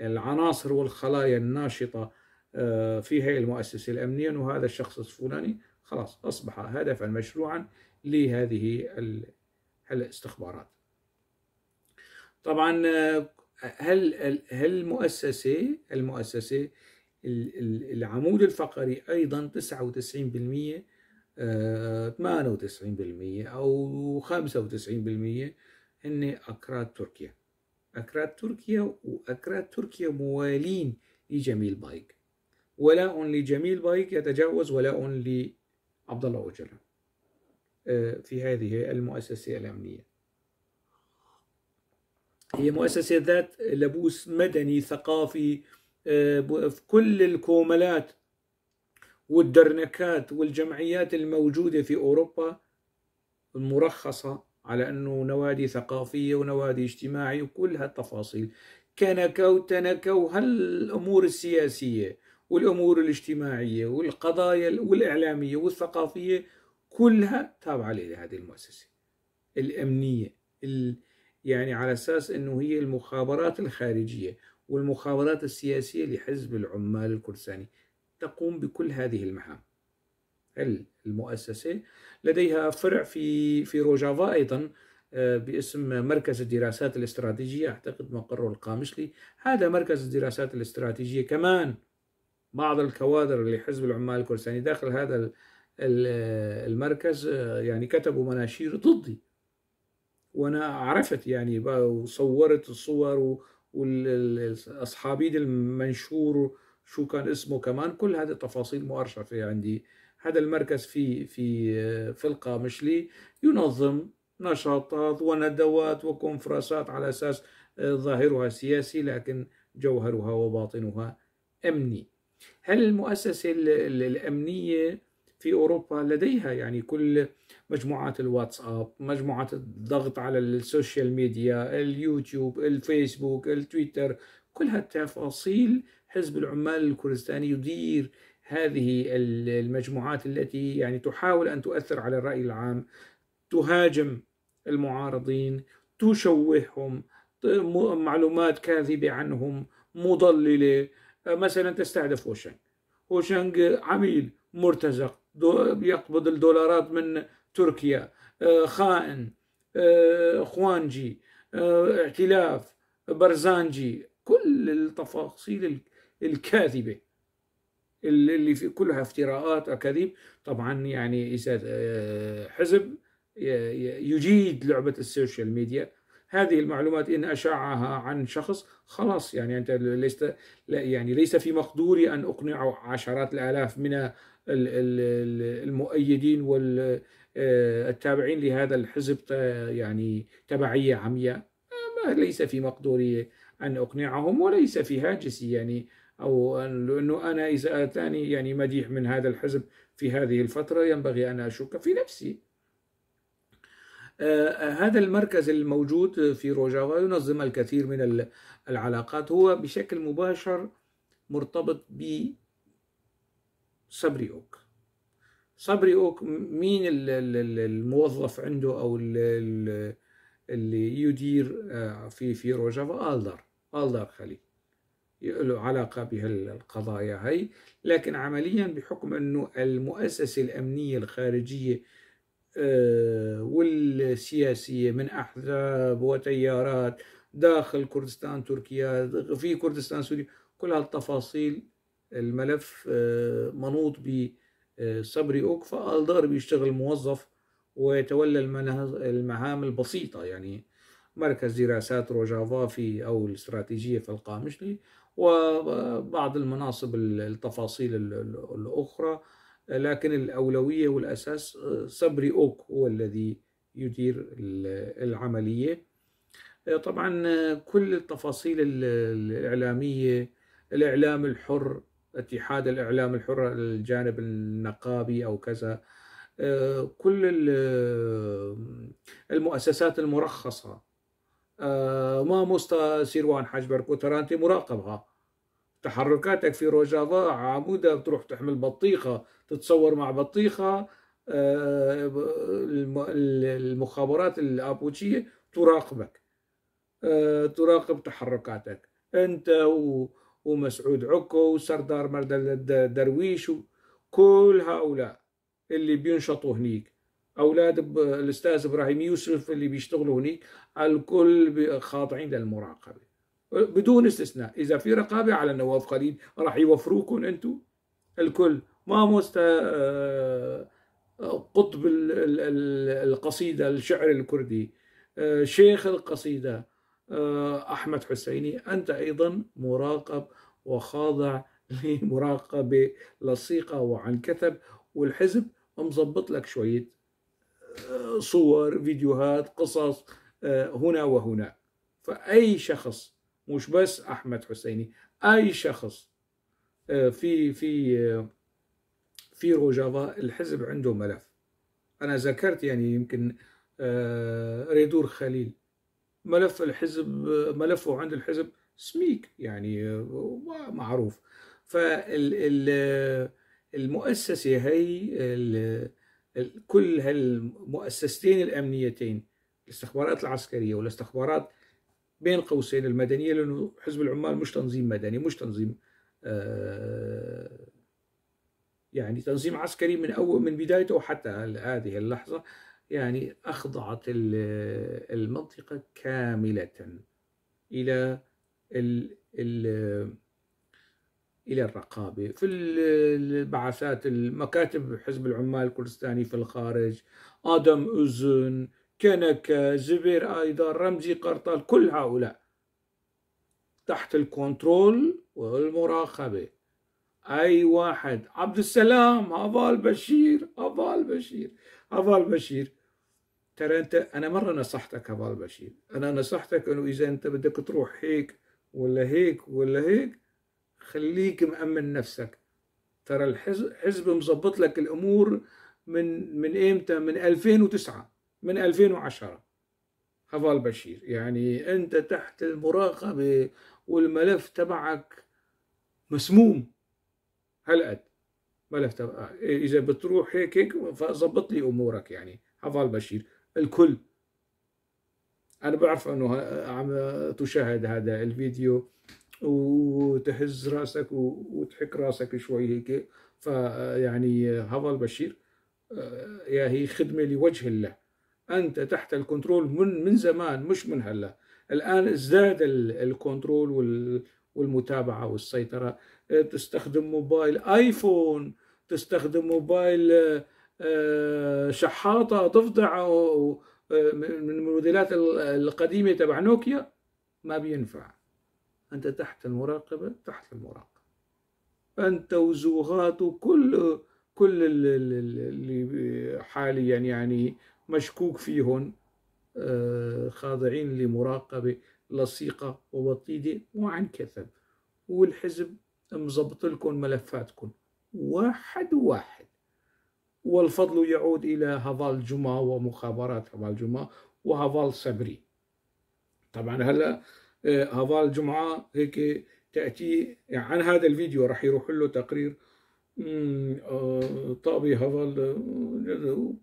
للعناصر والخلايا الناشطه آه، في هي المؤسسة الأمنية أنه هذا الشخص الفلاني خلاص أصبح هدفا مشروعا لهذه الاستخبارات طبعا آه، هل هل المؤسسة المؤسسة العمود الفقري أيضا 99% 98% آه، أو 95% هن أكراد تركيا أكراد تركيا وأكراد تركيا موالين لجميل بايك ولاء لجميل بايك يتجاوز ولاء لعبد الله أوجلا آه، في هذه المؤسسة الأمنية هي مؤسسة ذات لبوس مدني ثقافي آه، في كل الكوملات والدرنكات والجمعيات الموجودة في أوروبا المرخصة على أنه نوادي ثقافية ونوادي اجتماعي وكل هالتفاصيل كنكة وتنكة وهالأمور السياسية والامور الاجتماعيه والقضايا والاعلاميه والثقافيه كلها تابعه لهذه المؤسسه الامنيه يعني على اساس انه هي المخابرات الخارجيه والمخابرات السياسيه لحزب العمال الكرساني تقوم بكل هذه المهام. المؤسسه لديها فرع في في روجافا ايضا آه، باسم مركز الدراسات الاستراتيجيه اعتقد مقره القامشلي، هذا مركز الدراسات الاستراتيجيه كمان بعض الكوادر لحزب العمال الكردستاني داخل هذا المركز آه، يعني كتبوا مناشير ضدي وانا عرفت يعني وصورت الصور والاصحابي المنشور شو كان اسمه كمان كل هذه التفاصيل مؤرشفه عندي هذا المركز في في آه، في القامشلي ينظم نشاطات وندوات وكونفرنسات على اساس آه، ظاهرها سياسي لكن جوهرها وباطنها امني هل المؤسسة الأمنية في أوروبا لديها يعني كل مجموعات الواتساب مجموعات الضغط على السوشيال ميديا اليوتيوب الفيسبوك التويتر كل هالتفاصيل حزب العمال الكردستاني يدير هذه المجموعات التي يعني تحاول أن تؤثر على الرأي العام تهاجم المعارضين تشوههم معلومات كاذبة عنهم مضللة مثلا تستهدف اوشنج اوشنج عميل مرتزق يقبض الدولارات من تركيا آه، خائن آه، خوانجي آه، اعتلاف برزانجي كل التفاصيل الكاذبه اللي في كلها افتراءات اكاذيب طبعا يعني حزب يجيد لعبه السوشيال ميديا هذه المعلومات إن أشاعها عن شخص خلاص يعني أنت لا يعني ليس في مقدوري أن أقنع عشرات الآلاف من المؤيدين والتابعين آه، لهذا الحزب يعني تبعية عمياء ليس في مقدوري أن أقنعهم وليس في هاجسي يعني أو أنه أنا إذا أتاني يعني مديح من هذا الحزب في هذه الفترة ينبغي أن أشك في نفسي آه، آه، هذا المركز الموجود في روجافا ينظم الكثير من العلاقات هو بشكل مباشر مرتبط ب صبري اوك صبري اوك مين الموظف عنده او اللي يدير آه، في في روجافا الدر الدر خليل له علاقة بهالقضايا هي لكن عمليا بحكم أنه المؤسسة الأمنية الخارجية آه، والسياسية من أحزاب وتيارات داخل كردستان تركيا في كردستان سوريا كل هالتفاصيل الملف آه، منوط بصبري آه، اوك فالدار بيشتغل موظف ويتولى المهام البسيطة يعني مركز دراسات روجافا في أو الاستراتيجية في القامشلي وبعض المناصب التفاصيل الأخرى لكن الأولوية والأساس آه، صبري أوك هو الذي يدير العملية آه، طبعا آه، كل التفاصيل الإعلامية الإعلام الحر اتحاد الإعلام الحر الجانب النقابي أو كذا كل المؤسسات المرخصة ما مستا سيروان حجبر كوترانتي مراقبها تحركاتك في روجافا عمودة بتروح تحمل بطيخة تتصور مع بطيخه آه، المخابرات الابوتشيه تراقبك آه، تراقب تحركاتك انت ومسعود عكو وسردار مردل درويش كل هؤلاء اللي بينشطوا هنيك اولاد الاستاذ ابراهيم يوسف اللي بيشتغلوا هنيك الكل خاضعين للمراقبه بدون استثناء اذا في رقابه على نواف خليل راح يوفروكم انتم الكل ماموس آه، آه، قطب القصيدة الشعر الكردي آه، شيخ القصيدة أحمد حسيني أنت أيضا مراقب وخاضع لمراقبة لصيقة وعن كثب والحزب مظبط لك شوية صور فيديوهات قصص هنا وهنا فأي شخص مش بس أحمد حسيني أي شخص في في في روجافا الحزب عنده ملف انا ذكرت يعني يمكن آه، ريدور خليل ملف الحزب ملفه عند الحزب سميك يعني معروف فالمؤسسة هي كل هالمؤسستين الأمنيتين الاستخبارات العسكرية والاستخبارات بين قوسين المدنية لأنه حزب العمال مش تنظيم مدني مش تنظيم آه، يعني تنظيم عسكري من أول من بدايته حتى هذه اللحظة يعني أخضعت المنطقة كاملة إلى الـ الـ إلى الرقابة في البعثات مكاتب حزب العمال الكردستاني في الخارج آدم اوزون كنكة زبير أيضا رمزي قرطال كل هؤلاء تحت الكنترول والمراقبة أي واحد عبد السلام أفال بشير أفال بشير أفال بشير ترى أنت أنا مرة نصحتك أفال بشير أنا نصحتك أنه إذا أنت بدك تروح هيك ولا هيك ولا هيك خليك مأمن نفسك ترى الحزب مظبط لك الأمور من من إمتى من 2009 من 2010 أفال بشير يعني أنت تحت المراقبة والملف تبعك مسموم هالقد قد تبقى آه، اذا بتروح هيك هيك فظبط لي امورك يعني حفال بشير الكل انا بعرف انه عم تشاهد هذا الفيديو وتهز راسك وتحك راسك شوي هيك فيعني هفال بشير آه، يا هي خدمه لوجه الله انت تحت الكنترول من من زمان مش من هلا الان ازداد الكنترول وال والمتابعه والسيطره آه، تستخدم موبايل ايفون تستخدم موبايل آه، آه، شحاطه تفضع من الموديلات القديمه تبع نوكيا ما بينفع انت تحت المراقبه تحت المراقبه انت وزوغات وكل كل اللي حاليا يعني مشكوك فيهم خاضعين لمراقبه لصيقة ووطيدة وعن كثب والحزب مزبط لكم ملفاتكم واحد واحد والفضل يعود إلى هضال جمعة ومخابرات هضال جمعة وهضال صبري طبعا هلا هضال آه، جمعة هيك تأتي عن هذا الفيديو راح يروح له تقرير آه، طابي هضل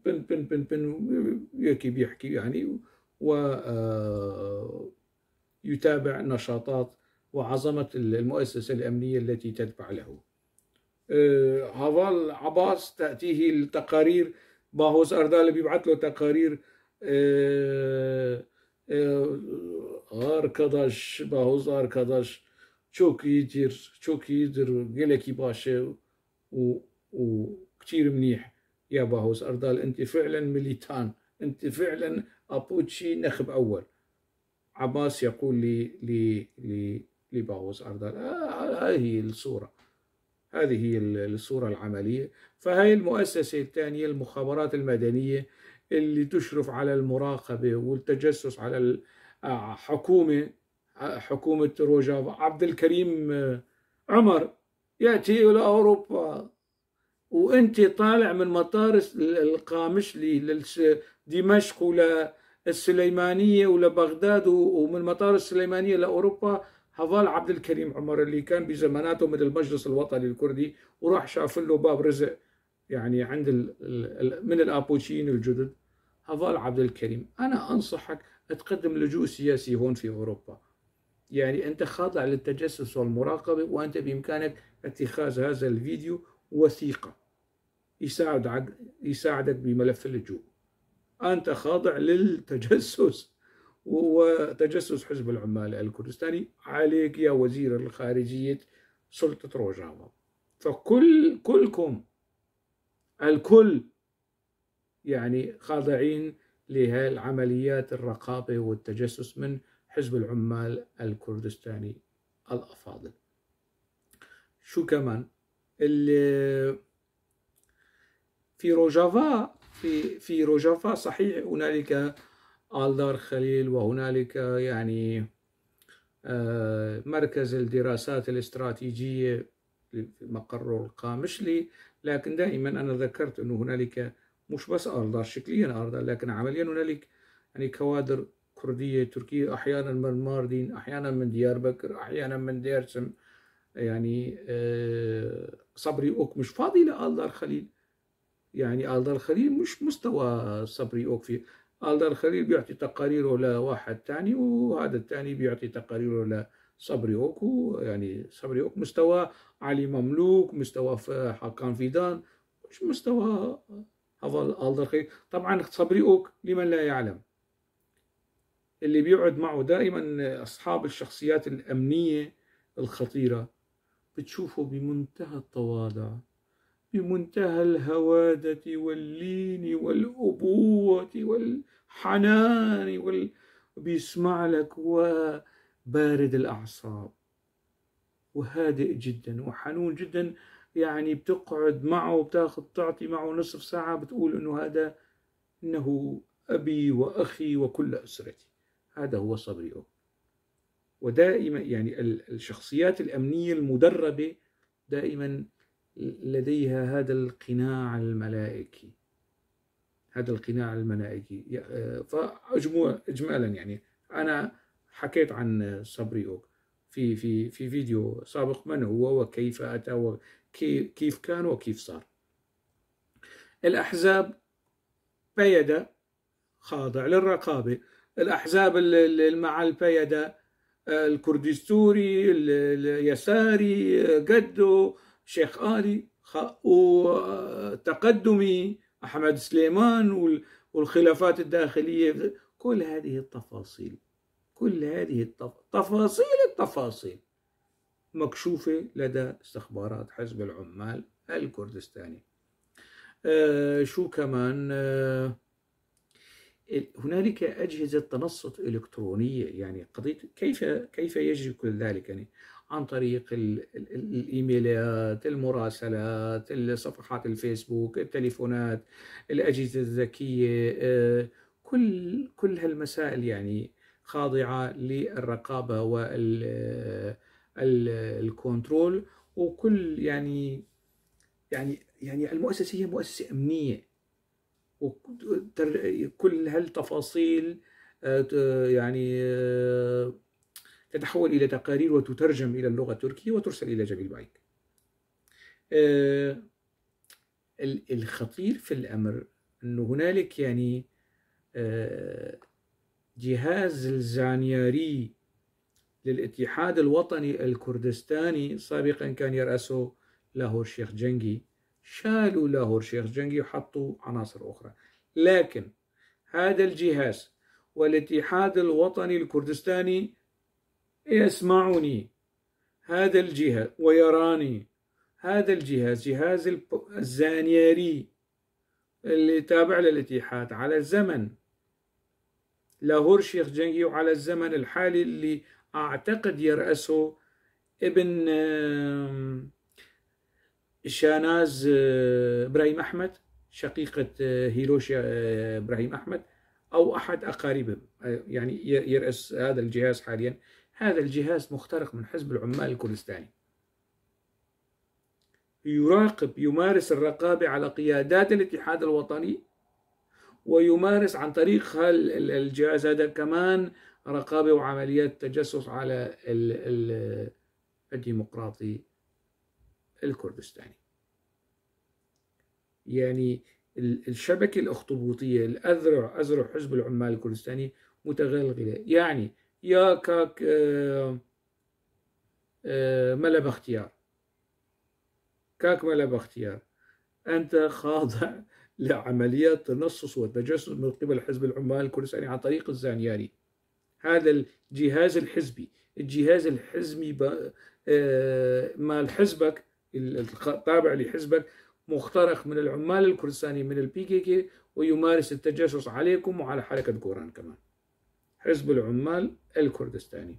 بن بن بن بن يكي بيحكي يعني و آه، يتابع نشاطات وعظمة المؤسسة الأمنية التي تتبع له أه، هافال عباس تأتيه التقارير باهوس أردال بيبعث له تقارير arkadaş, أه، أه، باهوس arkadaş çok iyidir, çok iyidir. Geleki başa و وكثير منيح يا باهوس أردال أنت فعلا ميليتان أنت فعلا أبوتشي نخب أول عباس يقول لباوز أردال آه، آه، هذه الصورة هذه هي الصورة العملية فهي المؤسسة الثانية المخابرات المدنية اللي تشرف على المراقبة والتجسس على الحكومة آه، حكومة روجافا عبد الكريم عمر يأتي إلى أوروبا وأنت طالع من مطار القامشلي لدمشق ولا السليمانيه ولبغداد ومن مطار السليمانيه لاوروبا هظل عبد الكريم عمر اللي كان بزماناته من المجلس الوطني الكردي وراح شاف له باب رزق يعني عند الـ الـ من الابوتشين الجدد هظل عبد الكريم انا انصحك تقدم لجوء سياسي هون في اوروبا يعني انت خاضع للتجسس والمراقبه وانت بامكانك اتخاذ هذا الفيديو وثيقه يساعد يساعدك بملف اللجوء أنت خاضع للتجسس وتجسس حزب العمال الكردستاني عليك يا وزير الخارجية سلطة روجافا فكل كلكم الكل يعني خاضعين لهالعمليات الرقابة والتجسس من حزب العمال الكردستاني الأفاضل شو كمان اللي في روجافا في في روجافا صحيح هنالك الدار خليل وهنالك يعني آه، مركز الدراسات الاستراتيجية مقر مقره القامشلي لكن دائما أنا ذكرت أنه هنالك مش بس أردار شكليا أردار لكن عمليا هنالك يعني كوادر كردية تركية أحيانا من ماردين أحيانا من ديار بكر أحيانا من ديرسم يعني آه، صبري أوك مش فاضي لألدار خليل يعني ألدر الخليل مش مستوى صبري أوكفي ألدر الخليل بيعطي تقاريره لواحد ثاني وهذا الثاني بيعطي تقاريره لصبري أوكو يعني صبري أوك مستوى علي مملوك مستوى حكان فيدان مش مستوى هذا ألدر الخليل طبعا صبري أوك لمن لا يعلم اللي بيقعد معه دائما أصحاب الشخصيات الأمنية الخطيرة بتشوفه بمنتهى التواضع بمنتهى الهوادة واللين والأبوة والحنان وال... بيسمع لك وبارد الأعصاب وهادئ جدا وحنون جدا يعني بتقعد معه وبتاخذ تعطي معه نصف ساعة بتقول إنه هذا إنه أبي وأخي وكل أسرتي هذا هو صبري ودائما يعني الشخصيات الأمنية المدربة دائما لديها هذا القناع الملائكي هذا القناع الملائكي آه، فاجموع إجمالا يعني أنا حكيت عن سابريوك في في في فيديو سابق من هو وكيف أتى وكيف كان وكيف صار الأحزاب بيدا خاضع للرقابة الأحزاب مع البيدا آه، الكردي السوري اليساري آه، قدو شيخ آلي وتقدمي أحمد سليمان والخلافات الداخلية كل هذه التفاصيل كل هذه التفاصيل التفاصيل مكشوفة لدى استخبارات حزب العمال الكردستاني آه شو كمان آه هنالك أجهزة تنصت إلكترونية يعني قضية كيف كيف يجري كل ذلك يعني عن طريق الايميلات المراسلات صفحات الفيسبوك التليفونات الاجهزه الذكيه آه، كل كل هالمسائل يعني خاضعه للرقابه والكنترول وكل يعني يعني يعني المؤسسه هي مؤسسه امنيه وكل هالتفاصيل آه، يعني آه، تتحول إلى تقارير وتترجم إلى اللغة التركية وترسل إلى جبيل آه، بايك الخطير في الأمر أنه هنالك يعني آه، جهاز الزانياري للاتحاد الوطني الكردستاني سابقا كان يرأسه لاهور شيخ جنجي شالوا لاهور شيخ جنجي وحطوا عناصر أخرى لكن هذا الجهاز والاتحاد الوطني الكردستاني يسمعني هذا الجهاز ويراني هذا الجهاز جهاز الزانياري اللي تابع للاتحاد على الزمن لاهور شيخ جنجيو على الزمن الحالي اللي أعتقد يرأسه ابن شاناز آه، إبراهيم أحمد شقيقة آه، هيروشيا آه، إبراهيم أحمد أو أحد أقاربه يعني يرأس هذا الجهاز حاليا هذا الجهاز مخترق من حزب العمال الكردستاني يراقب يمارس الرقابة على قيادات الاتحاد الوطني ويمارس عن طريق الجهاز هذا كمان رقابة وعمليات تجسس على الديمقراطي الكردستاني يعني الشبكة الأخطبوطية الأذرع أذرع حزب العمال الكردستاني متغلغلة يعني يا كاك اه، اه، ملا باختيار كاك ملا باختيار أنت خاضع لعمليات تنصص وتجسس من قبل حزب العمال الكردستاني عن طريق الزانياري هذا الجهاز الحزبي الجهاز الحزبي اه، مال حزبك الطابع لحزبك مخترق من العمال الكردستاني من البي كي كي ويمارس التجسس عليكم وعلى حركة كوران كمان حزب العمال الكردستاني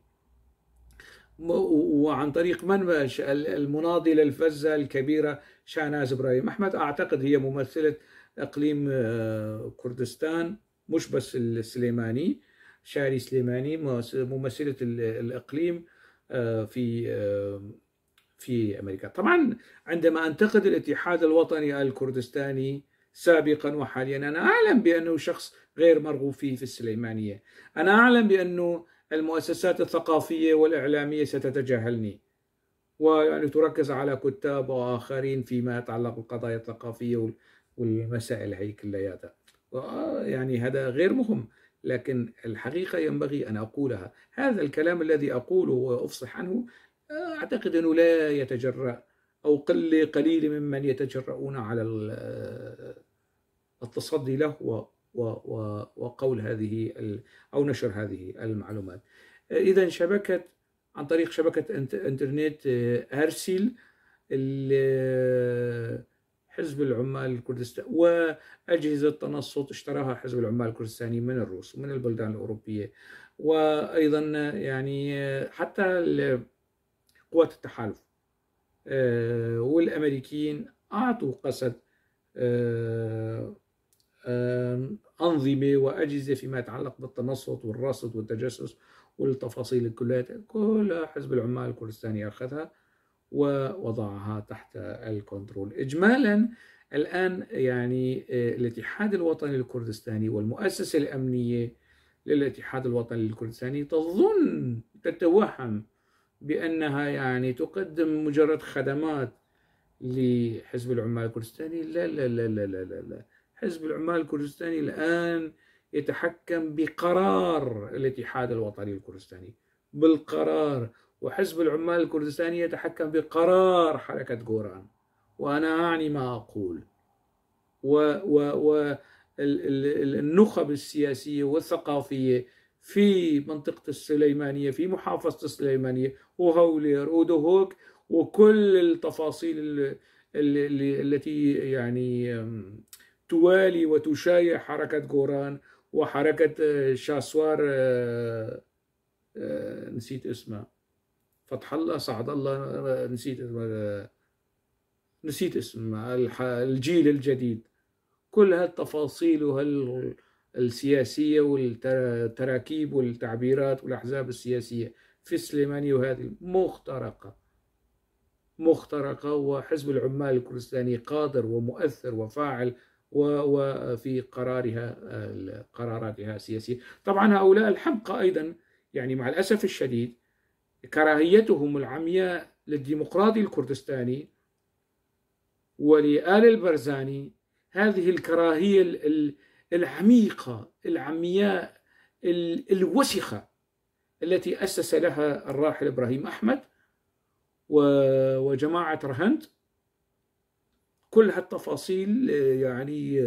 وعن طريق من المناضلة الفزة الكبيرة شاناز إبراهيم أحمد أعتقد هي ممثلة إقليم آه، كردستان مش بس السليماني شاري سليماني ممثلة الإقليم آه، في آه، في أمريكا طبعا عندما أنتقد الاتحاد الوطني الكردستاني سابقا وحاليا أنا أعلم بأنه شخص غير مرغوب فيه في السليمانية أنا أعلم بأنه المؤسسات الثقافية والإعلامية ستتجاهلني ويعني تركز على كتاب وآخرين فيما يتعلق بالقضايا الثقافية والمسائل هي كلياتها يعني هذا غير مهم لكن الحقيقة ينبغي أن أقولها هذا الكلام الذي أقوله وأفصح عنه أعتقد أنه لا يتجرأ أو قلة قليلة ممن يتجرؤون على التصدي له وقول هذه أو نشر هذه المعلومات إذا شبكة عن طريق شبكة إنترنت آه، أرسل حزب العمال الكردستاني وأجهزة تنصت اشتراها حزب العمال الكردستاني من الروس ومن البلدان الأوروبية وأيضا يعني آه، حتى قوات التحالف آه، والأمريكيين أعطوا قسد آه، آه، أنظمة وأجهزة فيما يتعلق بالتنصت والرصد والتجسس والتفاصيل الكلية كل حزب العمال الكردستاني أخذها ووضعها تحت الكنترول إجمالا الآن يعني الاتحاد الوطني الكردستاني والمؤسسة الأمنية للاتحاد الوطني الكردستاني تظن تتوهم بأنها يعني تقدم مجرد خدمات لحزب العمال الكردستاني لا لا لا لا لا لا, لا. حزب العمال الكردستاني الآن يتحكم بقرار الاتحاد الوطني الكردستاني بالقرار وحزب العمال الكردستاني يتحكم بقرار حركة غوران وأنا أعني ما أقول و, و, و النخب السياسية والثقافية في منطقة السليمانية في محافظة السليمانية وهولير ودهوك وكل التفاصيل اللي التي يعني توالي وتشايع حركة غوران وحركة آه، شاسوار آه، آه، نسيت اسمها فتح الله سعد الله نسيت اسمها نسيت اسمها الجيل الجديد كل هالتفاصيل وهال السياسية والتراكيب والتعبيرات والأحزاب السياسية في السليمانية وهذه مخترقة مخترقة وحزب العمال الكردستاني قادر ومؤثر وفاعل وفي قرارها قراراتها السياسية طبعا هؤلاء الحمقى أيضا يعني مع الأسف الشديد كراهيتهم العمياء للديمقراطي الكردستاني ولآل البرزاني هذه الكراهية العميقة العمياء الوسخة التي أسس لها الراحل إبراهيم أحمد وجماعة رهند كل هالتفاصيل يعني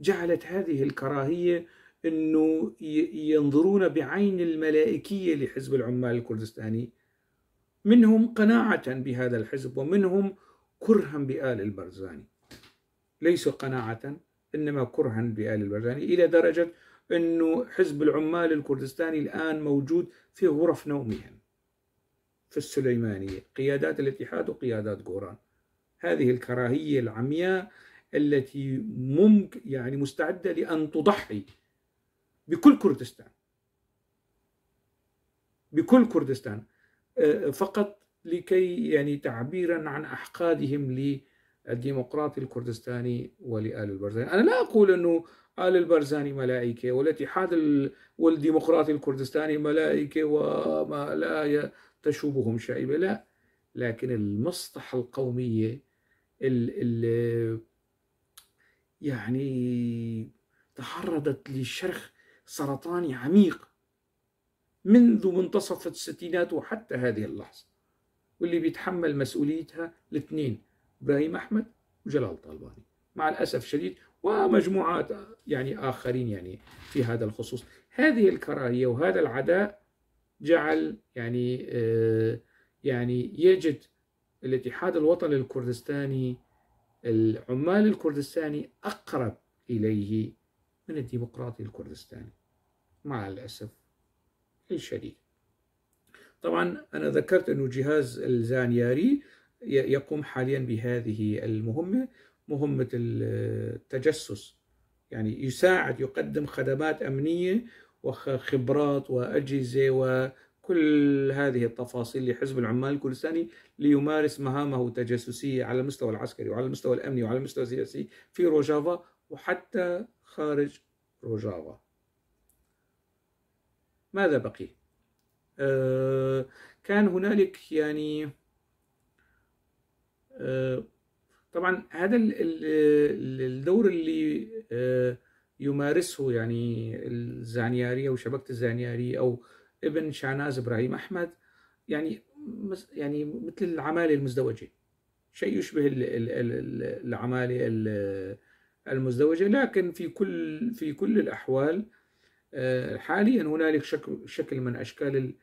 جعلت هذه الكراهية أنه ينظرون بعين الملائكية لحزب العمال الكردستاني منهم قناعة بهذا الحزب ومنهم كرها بآل البرزاني ليسوا قناعة إنما كرها بآل البرزاني إلى درجة أنه حزب العمال الكردستاني الآن موجود في غرف نومهم في السليمانية قيادات الاتحاد وقيادات غوران هذه الكراهية العمياء التي ممكن يعني مستعدة لأن تضحي بكل كردستان بكل كردستان آه، فقط لكي يعني تعبيرا عن أحقادهم الديمقراطي الكردستاني ولآل البرزاني أنا لا أقول أنه آل البرزاني ملائكة والاتحاد والديمقراطي الكردستاني ملائكة وما لا تشوبهم شائبة لا لكن المصلحة القومية ال ال يعني تعرضت لشرخ سرطاني عميق منذ منتصف الستينات وحتى هذه اللحظة واللي بيتحمل مسؤوليتها الاثنين ابراهيم احمد وجلال طالباني مع الاسف الشديد ومجموعات يعني اخرين يعني في هذا الخصوص هذه الكراهيه وهذا العداء جعل يعني آه، يعني يجد الاتحاد الوطني الكردستاني العمال الكردستاني اقرب اليه من الديمقراطي الكردستاني مع الاسف الشديد طبعا انا ذكرت انه جهاز الزانياري يقوم حاليا بهذه المهمة مهمة التجسس يعني يساعد يقدم خدمات أمنية وخبرات وأجهزة وكل هذه التفاصيل لحزب العمال الكردستاني ليمارس مهامه التجسسية على المستوى العسكري وعلى المستوى الأمني وعلى المستوى السياسي في روجافا وحتى خارج روجافا ماذا بقي؟ آه كان هنالك يعني آه، طبعا هذا الدور اللي آه، يمارسه يعني الزانياري او شبكه الزانياري او ابن شعناز ابراهيم احمد يعني يعني مثل العماله المزدوجه شيء يشبه العماله المزدوجه لكن في كل في كل الاحوال آه، حاليا هنالك شكل من اشكال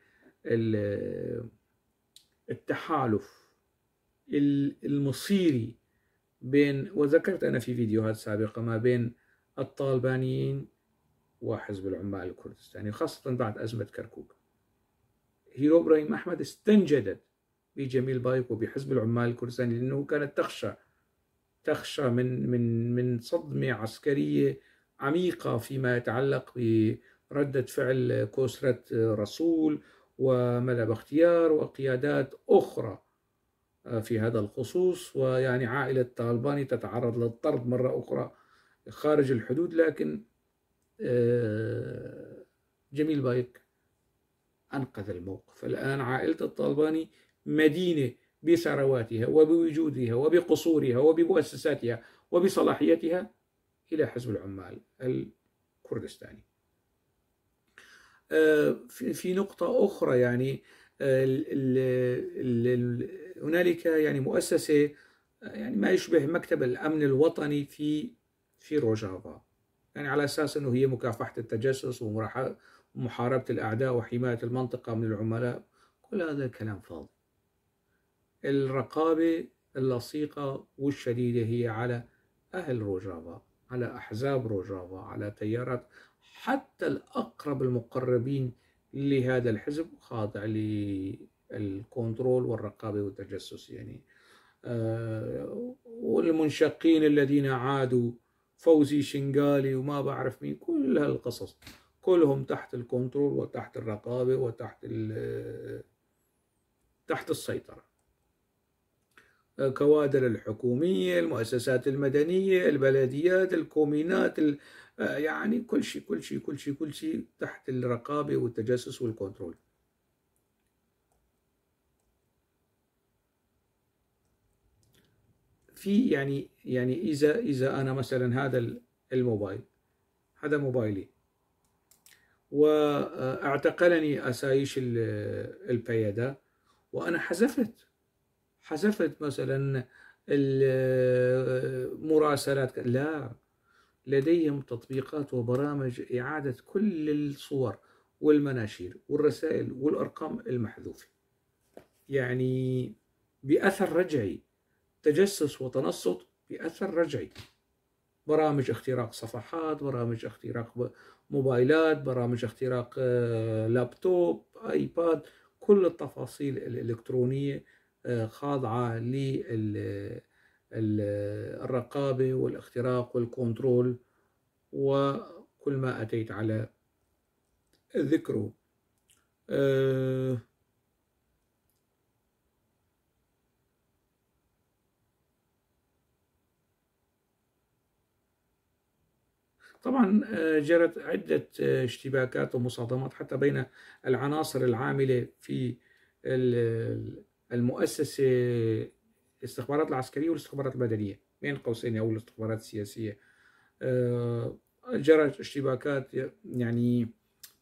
التحالف المصيري بين وذكرت أنا في فيديوهات سابقة ما بين الطالبانيين وحزب العمال الكردستاني خاصة بعد أزمة كركوك هيرو إبراهيم أحمد استنجدت بجميل بايك وبحزب العمال الكردستاني لأنه كانت تخشى تخشى من من من صدمة عسكرية عميقة فيما يتعلق بردة فعل كوسرة رسول وملا بختيار وقيادات أخرى في هذا الخصوص ويعني عائلة طالباني تتعرض للطرد مرة أخرى خارج الحدود لكن آه، جميل بايك أنقذ الموقف الآن عائلة الطالباني مدينة بثرواتها وبوجودها وبقصورها وبمؤسساتها وبصلاحيتها إلى حزب العمال الكردستاني آه، في نقطة أخرى يعني هنالك يعني مؤسسه يعني ما يشبه مكتب الامن الوطني في في روجافا يعني على اساس انه هي مكافحه التجسس ومحاربه الاعداء وحمايه المنطقه من العملاء كل هذا الكلام فاضي الرقابه اللصيقه والشديده هي على اهل روجافا على احزاب روجافا على تيارات حتى الاقرب المقربين لهذا الحزب خاضع للكنترول والرقابة والتجسس يعني آه، والمنشقين الذين عادوا فوزي شنغالي وما بعرف مين كل هالقصص كلهم تحت الكنترول وتحت الرقابة وتحت تحت السيطرة آه، كوادر الحكومية المؤسسات المدنية البلديات الكومينات يعني كل شيء كل شيء كل شيء كل شيء تحت الرقابة والتجسس والكنترول في يعني يعني إذا إذا أنا مثلا هذا الموبايل هذا موبايلي واعتقلني أسايش البيادة وأنا حذفت حذفت مثلا المراسلات لا لديهم تطبيقات وبرامج إعادة كل الصور والمناشير والرسائل والأرقام المحذوفة يعني بأثر رجعي تجسس وتنصت بأثر رجعي برامج اختراق صفحات برامج اختراق موبايلات برامج اختراق آه، لابتوب ايباد كل التفاصيل الإلكترونية آه، خاضعة لل الرقابة والاختراق والكنترول وكل ما أتيت على ذكره آه، طبعا آه، جرت عدة آه، اشتباكات ومصادمات حتى بين العناصر العاملة في المؤسسة الاستخبارات العسكرية والاستخبارات المدنية بين قوسين أو الاستخبارات السياسية آه، جرت اشتباكات يعني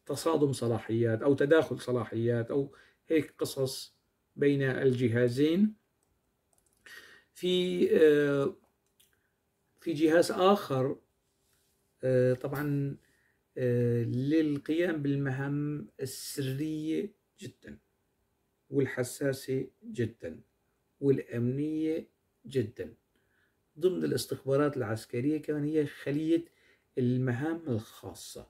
تصادم صلاحيات أو تداخل صلاحيات أو هيك قصص بين الجهازين في آه، في جهاز آخر آه، طبعا للقيام بالمهام السرية جدا والحساسة جدا والأمنية جدا ضمن الاستخبارات العسكرية كمان هي خلية المهام الخاصة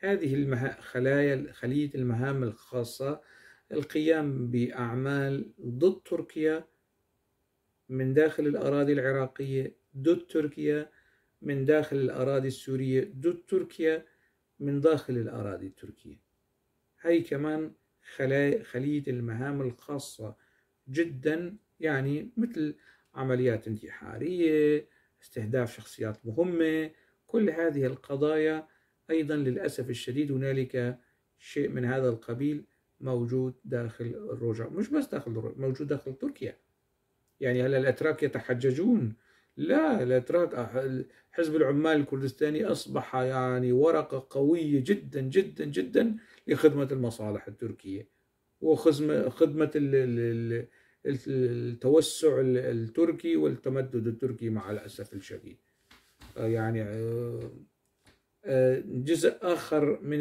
هذه المها... خلايا خلية المهام الخاصة القيام بأعمال ضد تركيا من داخل الأراضي العراقية ضد تركيا من داخل الأراضي السورية ضد تركيا من داخل الأراضي التركية هاي كمان خلايا خلية المهام الخاصة جدا يعني مثل عمليات انتحارية استهداف شخصيات مهمة كل هذه القضايا أيضا للأسف الشديد هنالك شيء من هذا القبيل موجود داخل الرجاء مش بس داخل الرجاء موجود داخل تركيا يعني هلا الأتراك يتحججون لا الأتراك حزب العمال الكردستاني أصبح يعني ورقة قوية جدا جدا جدا لخدمة المصالح التركية وخدمة التوسع التركي والتمدد التركي مع الأسف الشديد آه، يعني آه، آه، جزء آخر من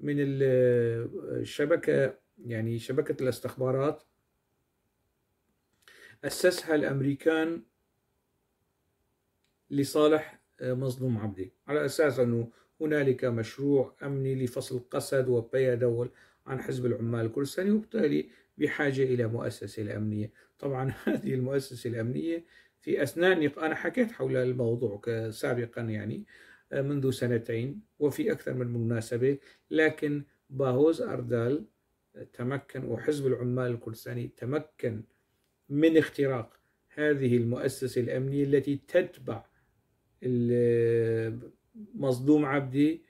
من الشبكة يعني شبكة الاستخبارات أسسها الأمريكان لصالح مظلوم عبدي على أساس أنه هنالك مشروع أمني لفصل قسد دول عن حزب العمال الكردستاني وبالتالي بحاجة إلى مؤسسة الأمنية طبعا هذه المؤسسة الأمنية في أثناء أنا حكيت حول الموضوع سابقا يعني آه، منذ سنتين وفي أكثر من مناسبة لكن باهوز أردال تمكن وحزب العمال الكردستاني تمكن من اختراق هذه المؤسسة الأمنية التي تتبع مصدوم عبدي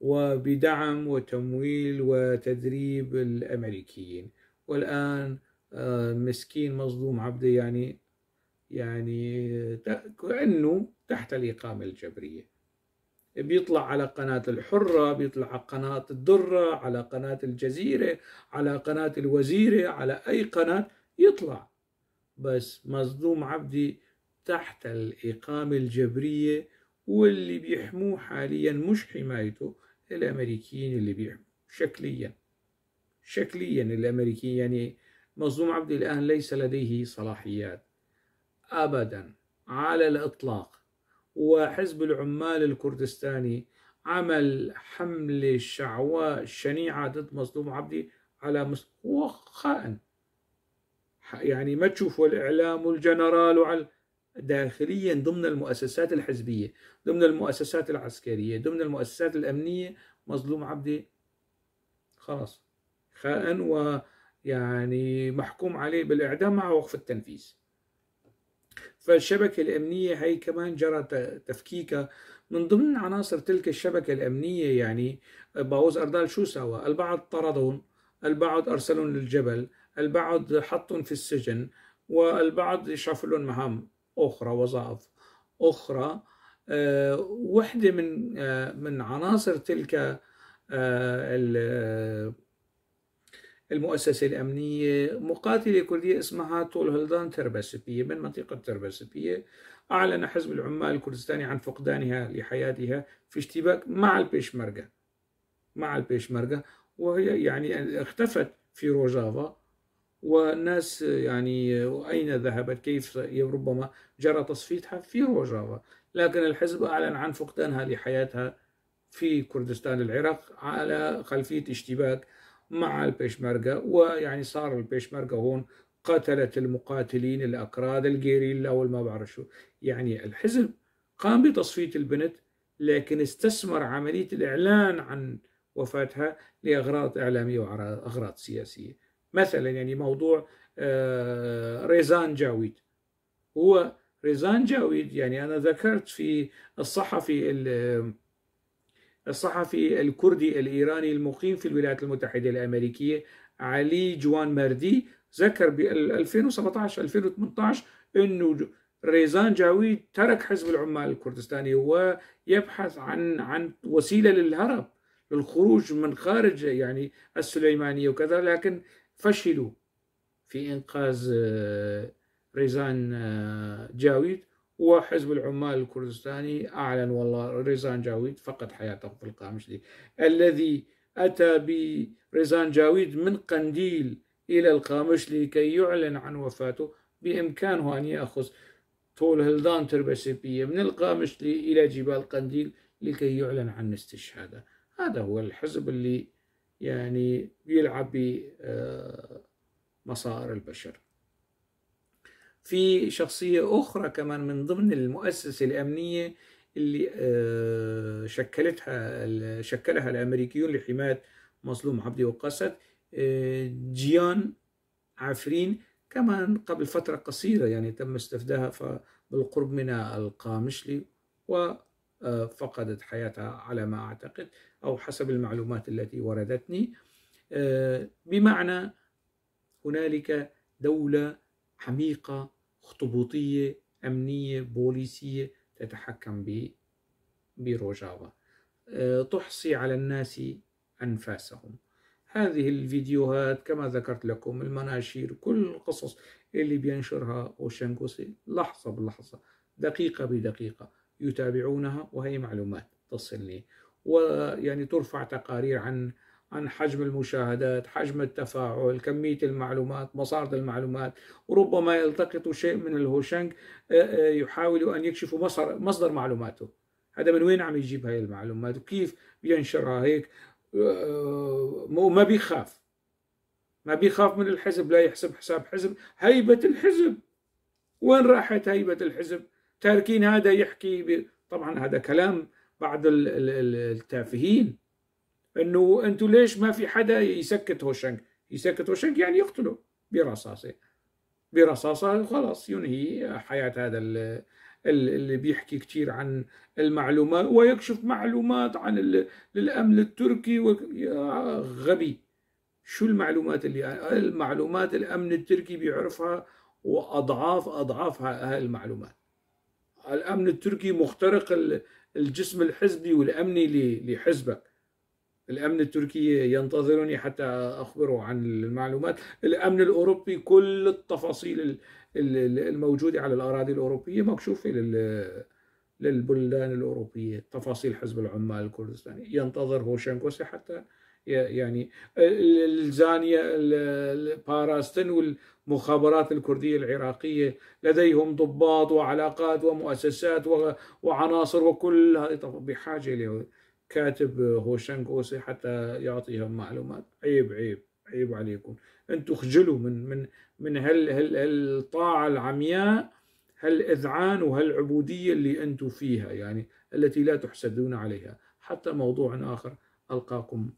وبدعم وتمويل وتدريب الامريكيين والان آه، مسكين مظلوم عبده يعني يعني كانه تحت الاقامه الجبريه بيطلع على قناة الحرة بيطلع على قناة الدرة على قناة الجزيرة على قناة الوزيرة على أي قناة يطلع بس مصدوم عبدي تحت الإقامة الجبرية واللي بيحموه حاليا مش حمايته الأمريكيين اللي بيعوا شكليا شكليا الأمريكيين يعني مظلوم عبد الآن ليس لديه صلاحيات أبدا على الإطلاق وحزب العمال الكردستاني عمل حملة شعواء شنيعة ضد مظلوم عبدي على مستوى خائن يعني ما تشوفوا الإعلام والجنرال وعلى داخليا ضمن المؤسسات الحزبية ضمن المؤسسات العسكرية ضمن المؤسسات الأمنية مظلوم عبدي خلاص خائن ويعني محكوم عليه بالإعدام مع وقف التنفيذ فالشبكة الأمنية هي كمان جرى تفكيكها من ضمن عناصر تلك الشبكة الأمنية يعني باوز أردال شو سوى البعض طردهم البعض أرسلهم للجبل البعض حطهم في السجن والبعض شاف لهم مهام أخرى وظائف أخرى آه، وحدة من آه، من عناصر تلك آه، المؤسسة الأمنية مقاتلة كردية اسمها طول هلدان تربسبية من منطقة تربسبية أعلن حزب العمال الكردستاني عن فقدانها لحياتها في اشتباك مع البيشمركة مع البيشمركة وهي يعني اختفت في روجافا والناس يعني أين ذهبت كيف ربما جرى تصفيتها في روجافا لكن الحزب أعلن عن فقدانها لحياتها في كردستان العراق على خلفية اشتباك مع البيشمركة ويعني صار البيشمركة هون قتلت المقاتلين الأكراد الجيريلا والما بعرف شو يعني الحزب قام بتصفية البنت لكن استثمر عملية الإعلان عن وفاتها لأغراض إعلامية وأغراض سياسية مثلا يعني موضوع آه، ريزان جاويد هو ريزان جاويد يعني أنا ذكرت في الصحفي الصحفي الكردي الإيراني المقيم في الولايات المتحدة الأمريكية علي جوان مردي ذكر ب 2017 2018 انه ريزان جاويد ترك حزب العمال الكردستاني ويبحث عن عن وسيله للهرب للخروج من خارج يعني السليمانيه وكذا لكن فشلوا في إنقاذ آه، ريزان آه، جاويد وحزب العمال الكردستاني أعلن والله ريزان جاويد فقد حياته في القامشلي الذي أتى بريزان جاويد من قنديل إلى القامشلي كي يعلن عن وفاته بإمكانه أن يأخذ طول هلدان تربسيبية من القامشلي إلى جبال قنديل لكي يعلن عن استشهاده هذا هو الحزب اللي يعني يلعب بمصائر آه، البشر في شخصية أخرى كمان من ضمن المؤسسة الأمنية اللي آه، شكلتها شكلها الأمريكيون لحماية مظلوم عبدي وقاسد آه، جيان عفرين كمان قبل فترة قصيرة يعني تم استفداها بالقرب من القامشلي وفقدت حياتها على ما أعتقد أو حسب المعلومات التي وردتني آه، بمعنى هنالك دولة عميقة اخطبوطية أمنية بوليسية تتحكم بروجافا آه، تحصي على الناس أنفاسهم هذه الفيديوهات كما ذكرت لكم المناشير كل القصص اللي بينشرها أوشنغوسي لحظة بلحظة دقيقة بدقيقة يتابعونها وهي معلومات تصلني لي ويعني ترفع تقارير عن عن حجم المشاهدات، حجم التفاعل، كمية المعلومات، مصادر المعلومات، وربما يلتقط شيء من الهوشنج آه، آه، يحاول أن يكشف مصدر, مصدر معلوماته هذا من وين عم يجيب هاي المعلومات وكيف بينشرها هيك آه، وما بيخاف ما بيخاف من الحزب لا يحسب حساب حزب هيبة الحزب وين راحت هيبة الحزب تاركين هذا يحكي ب... طبعا هذا كلام بعض التافهين انه انتم ليش ما في حدا يسكت هوشنك يسكت هوشنك يعني يقتله برصاصه برصاصه خلاص ينهي حياه هذا اللي بيحكي كثير عن المعلومات ويكشف معلومات عن الامن التركي يا غبي شو المعلومات اللي المعلومات الامن التركي بيعرفها واضعاف اضعاف هاي المعلومات الامن التركي مخترق الجسم الحزبي والأمني لحزبك الأمن التركي ينتظرني حتى أخبره عن المعلومات الأمن الأوروبي كل التفاصيل الموجودة على الأراضي الأوروبية مكشوفة للبلدان الأوروبية تفاصيل حزب العمال الكردستاني ينتظر هوشنكوسي حتى يعني الزانية الباراستن مخابرات الكردية العراقية لديهم ضباط وعلاقات ومؤسسات وعناصر وكل هذه بحاجة لكاتب هوشنج أوسي حتى يعطيهم معلومات عيب عيب عيب عليكم انتم خجلوا من من من هال هال هالطاعة العمياء هالاذعان وهالعبودية اللي انتم فيها يعني التي لا تحسدون عليها حتى موضوع آخر ألقاكم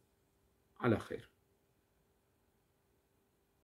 على خير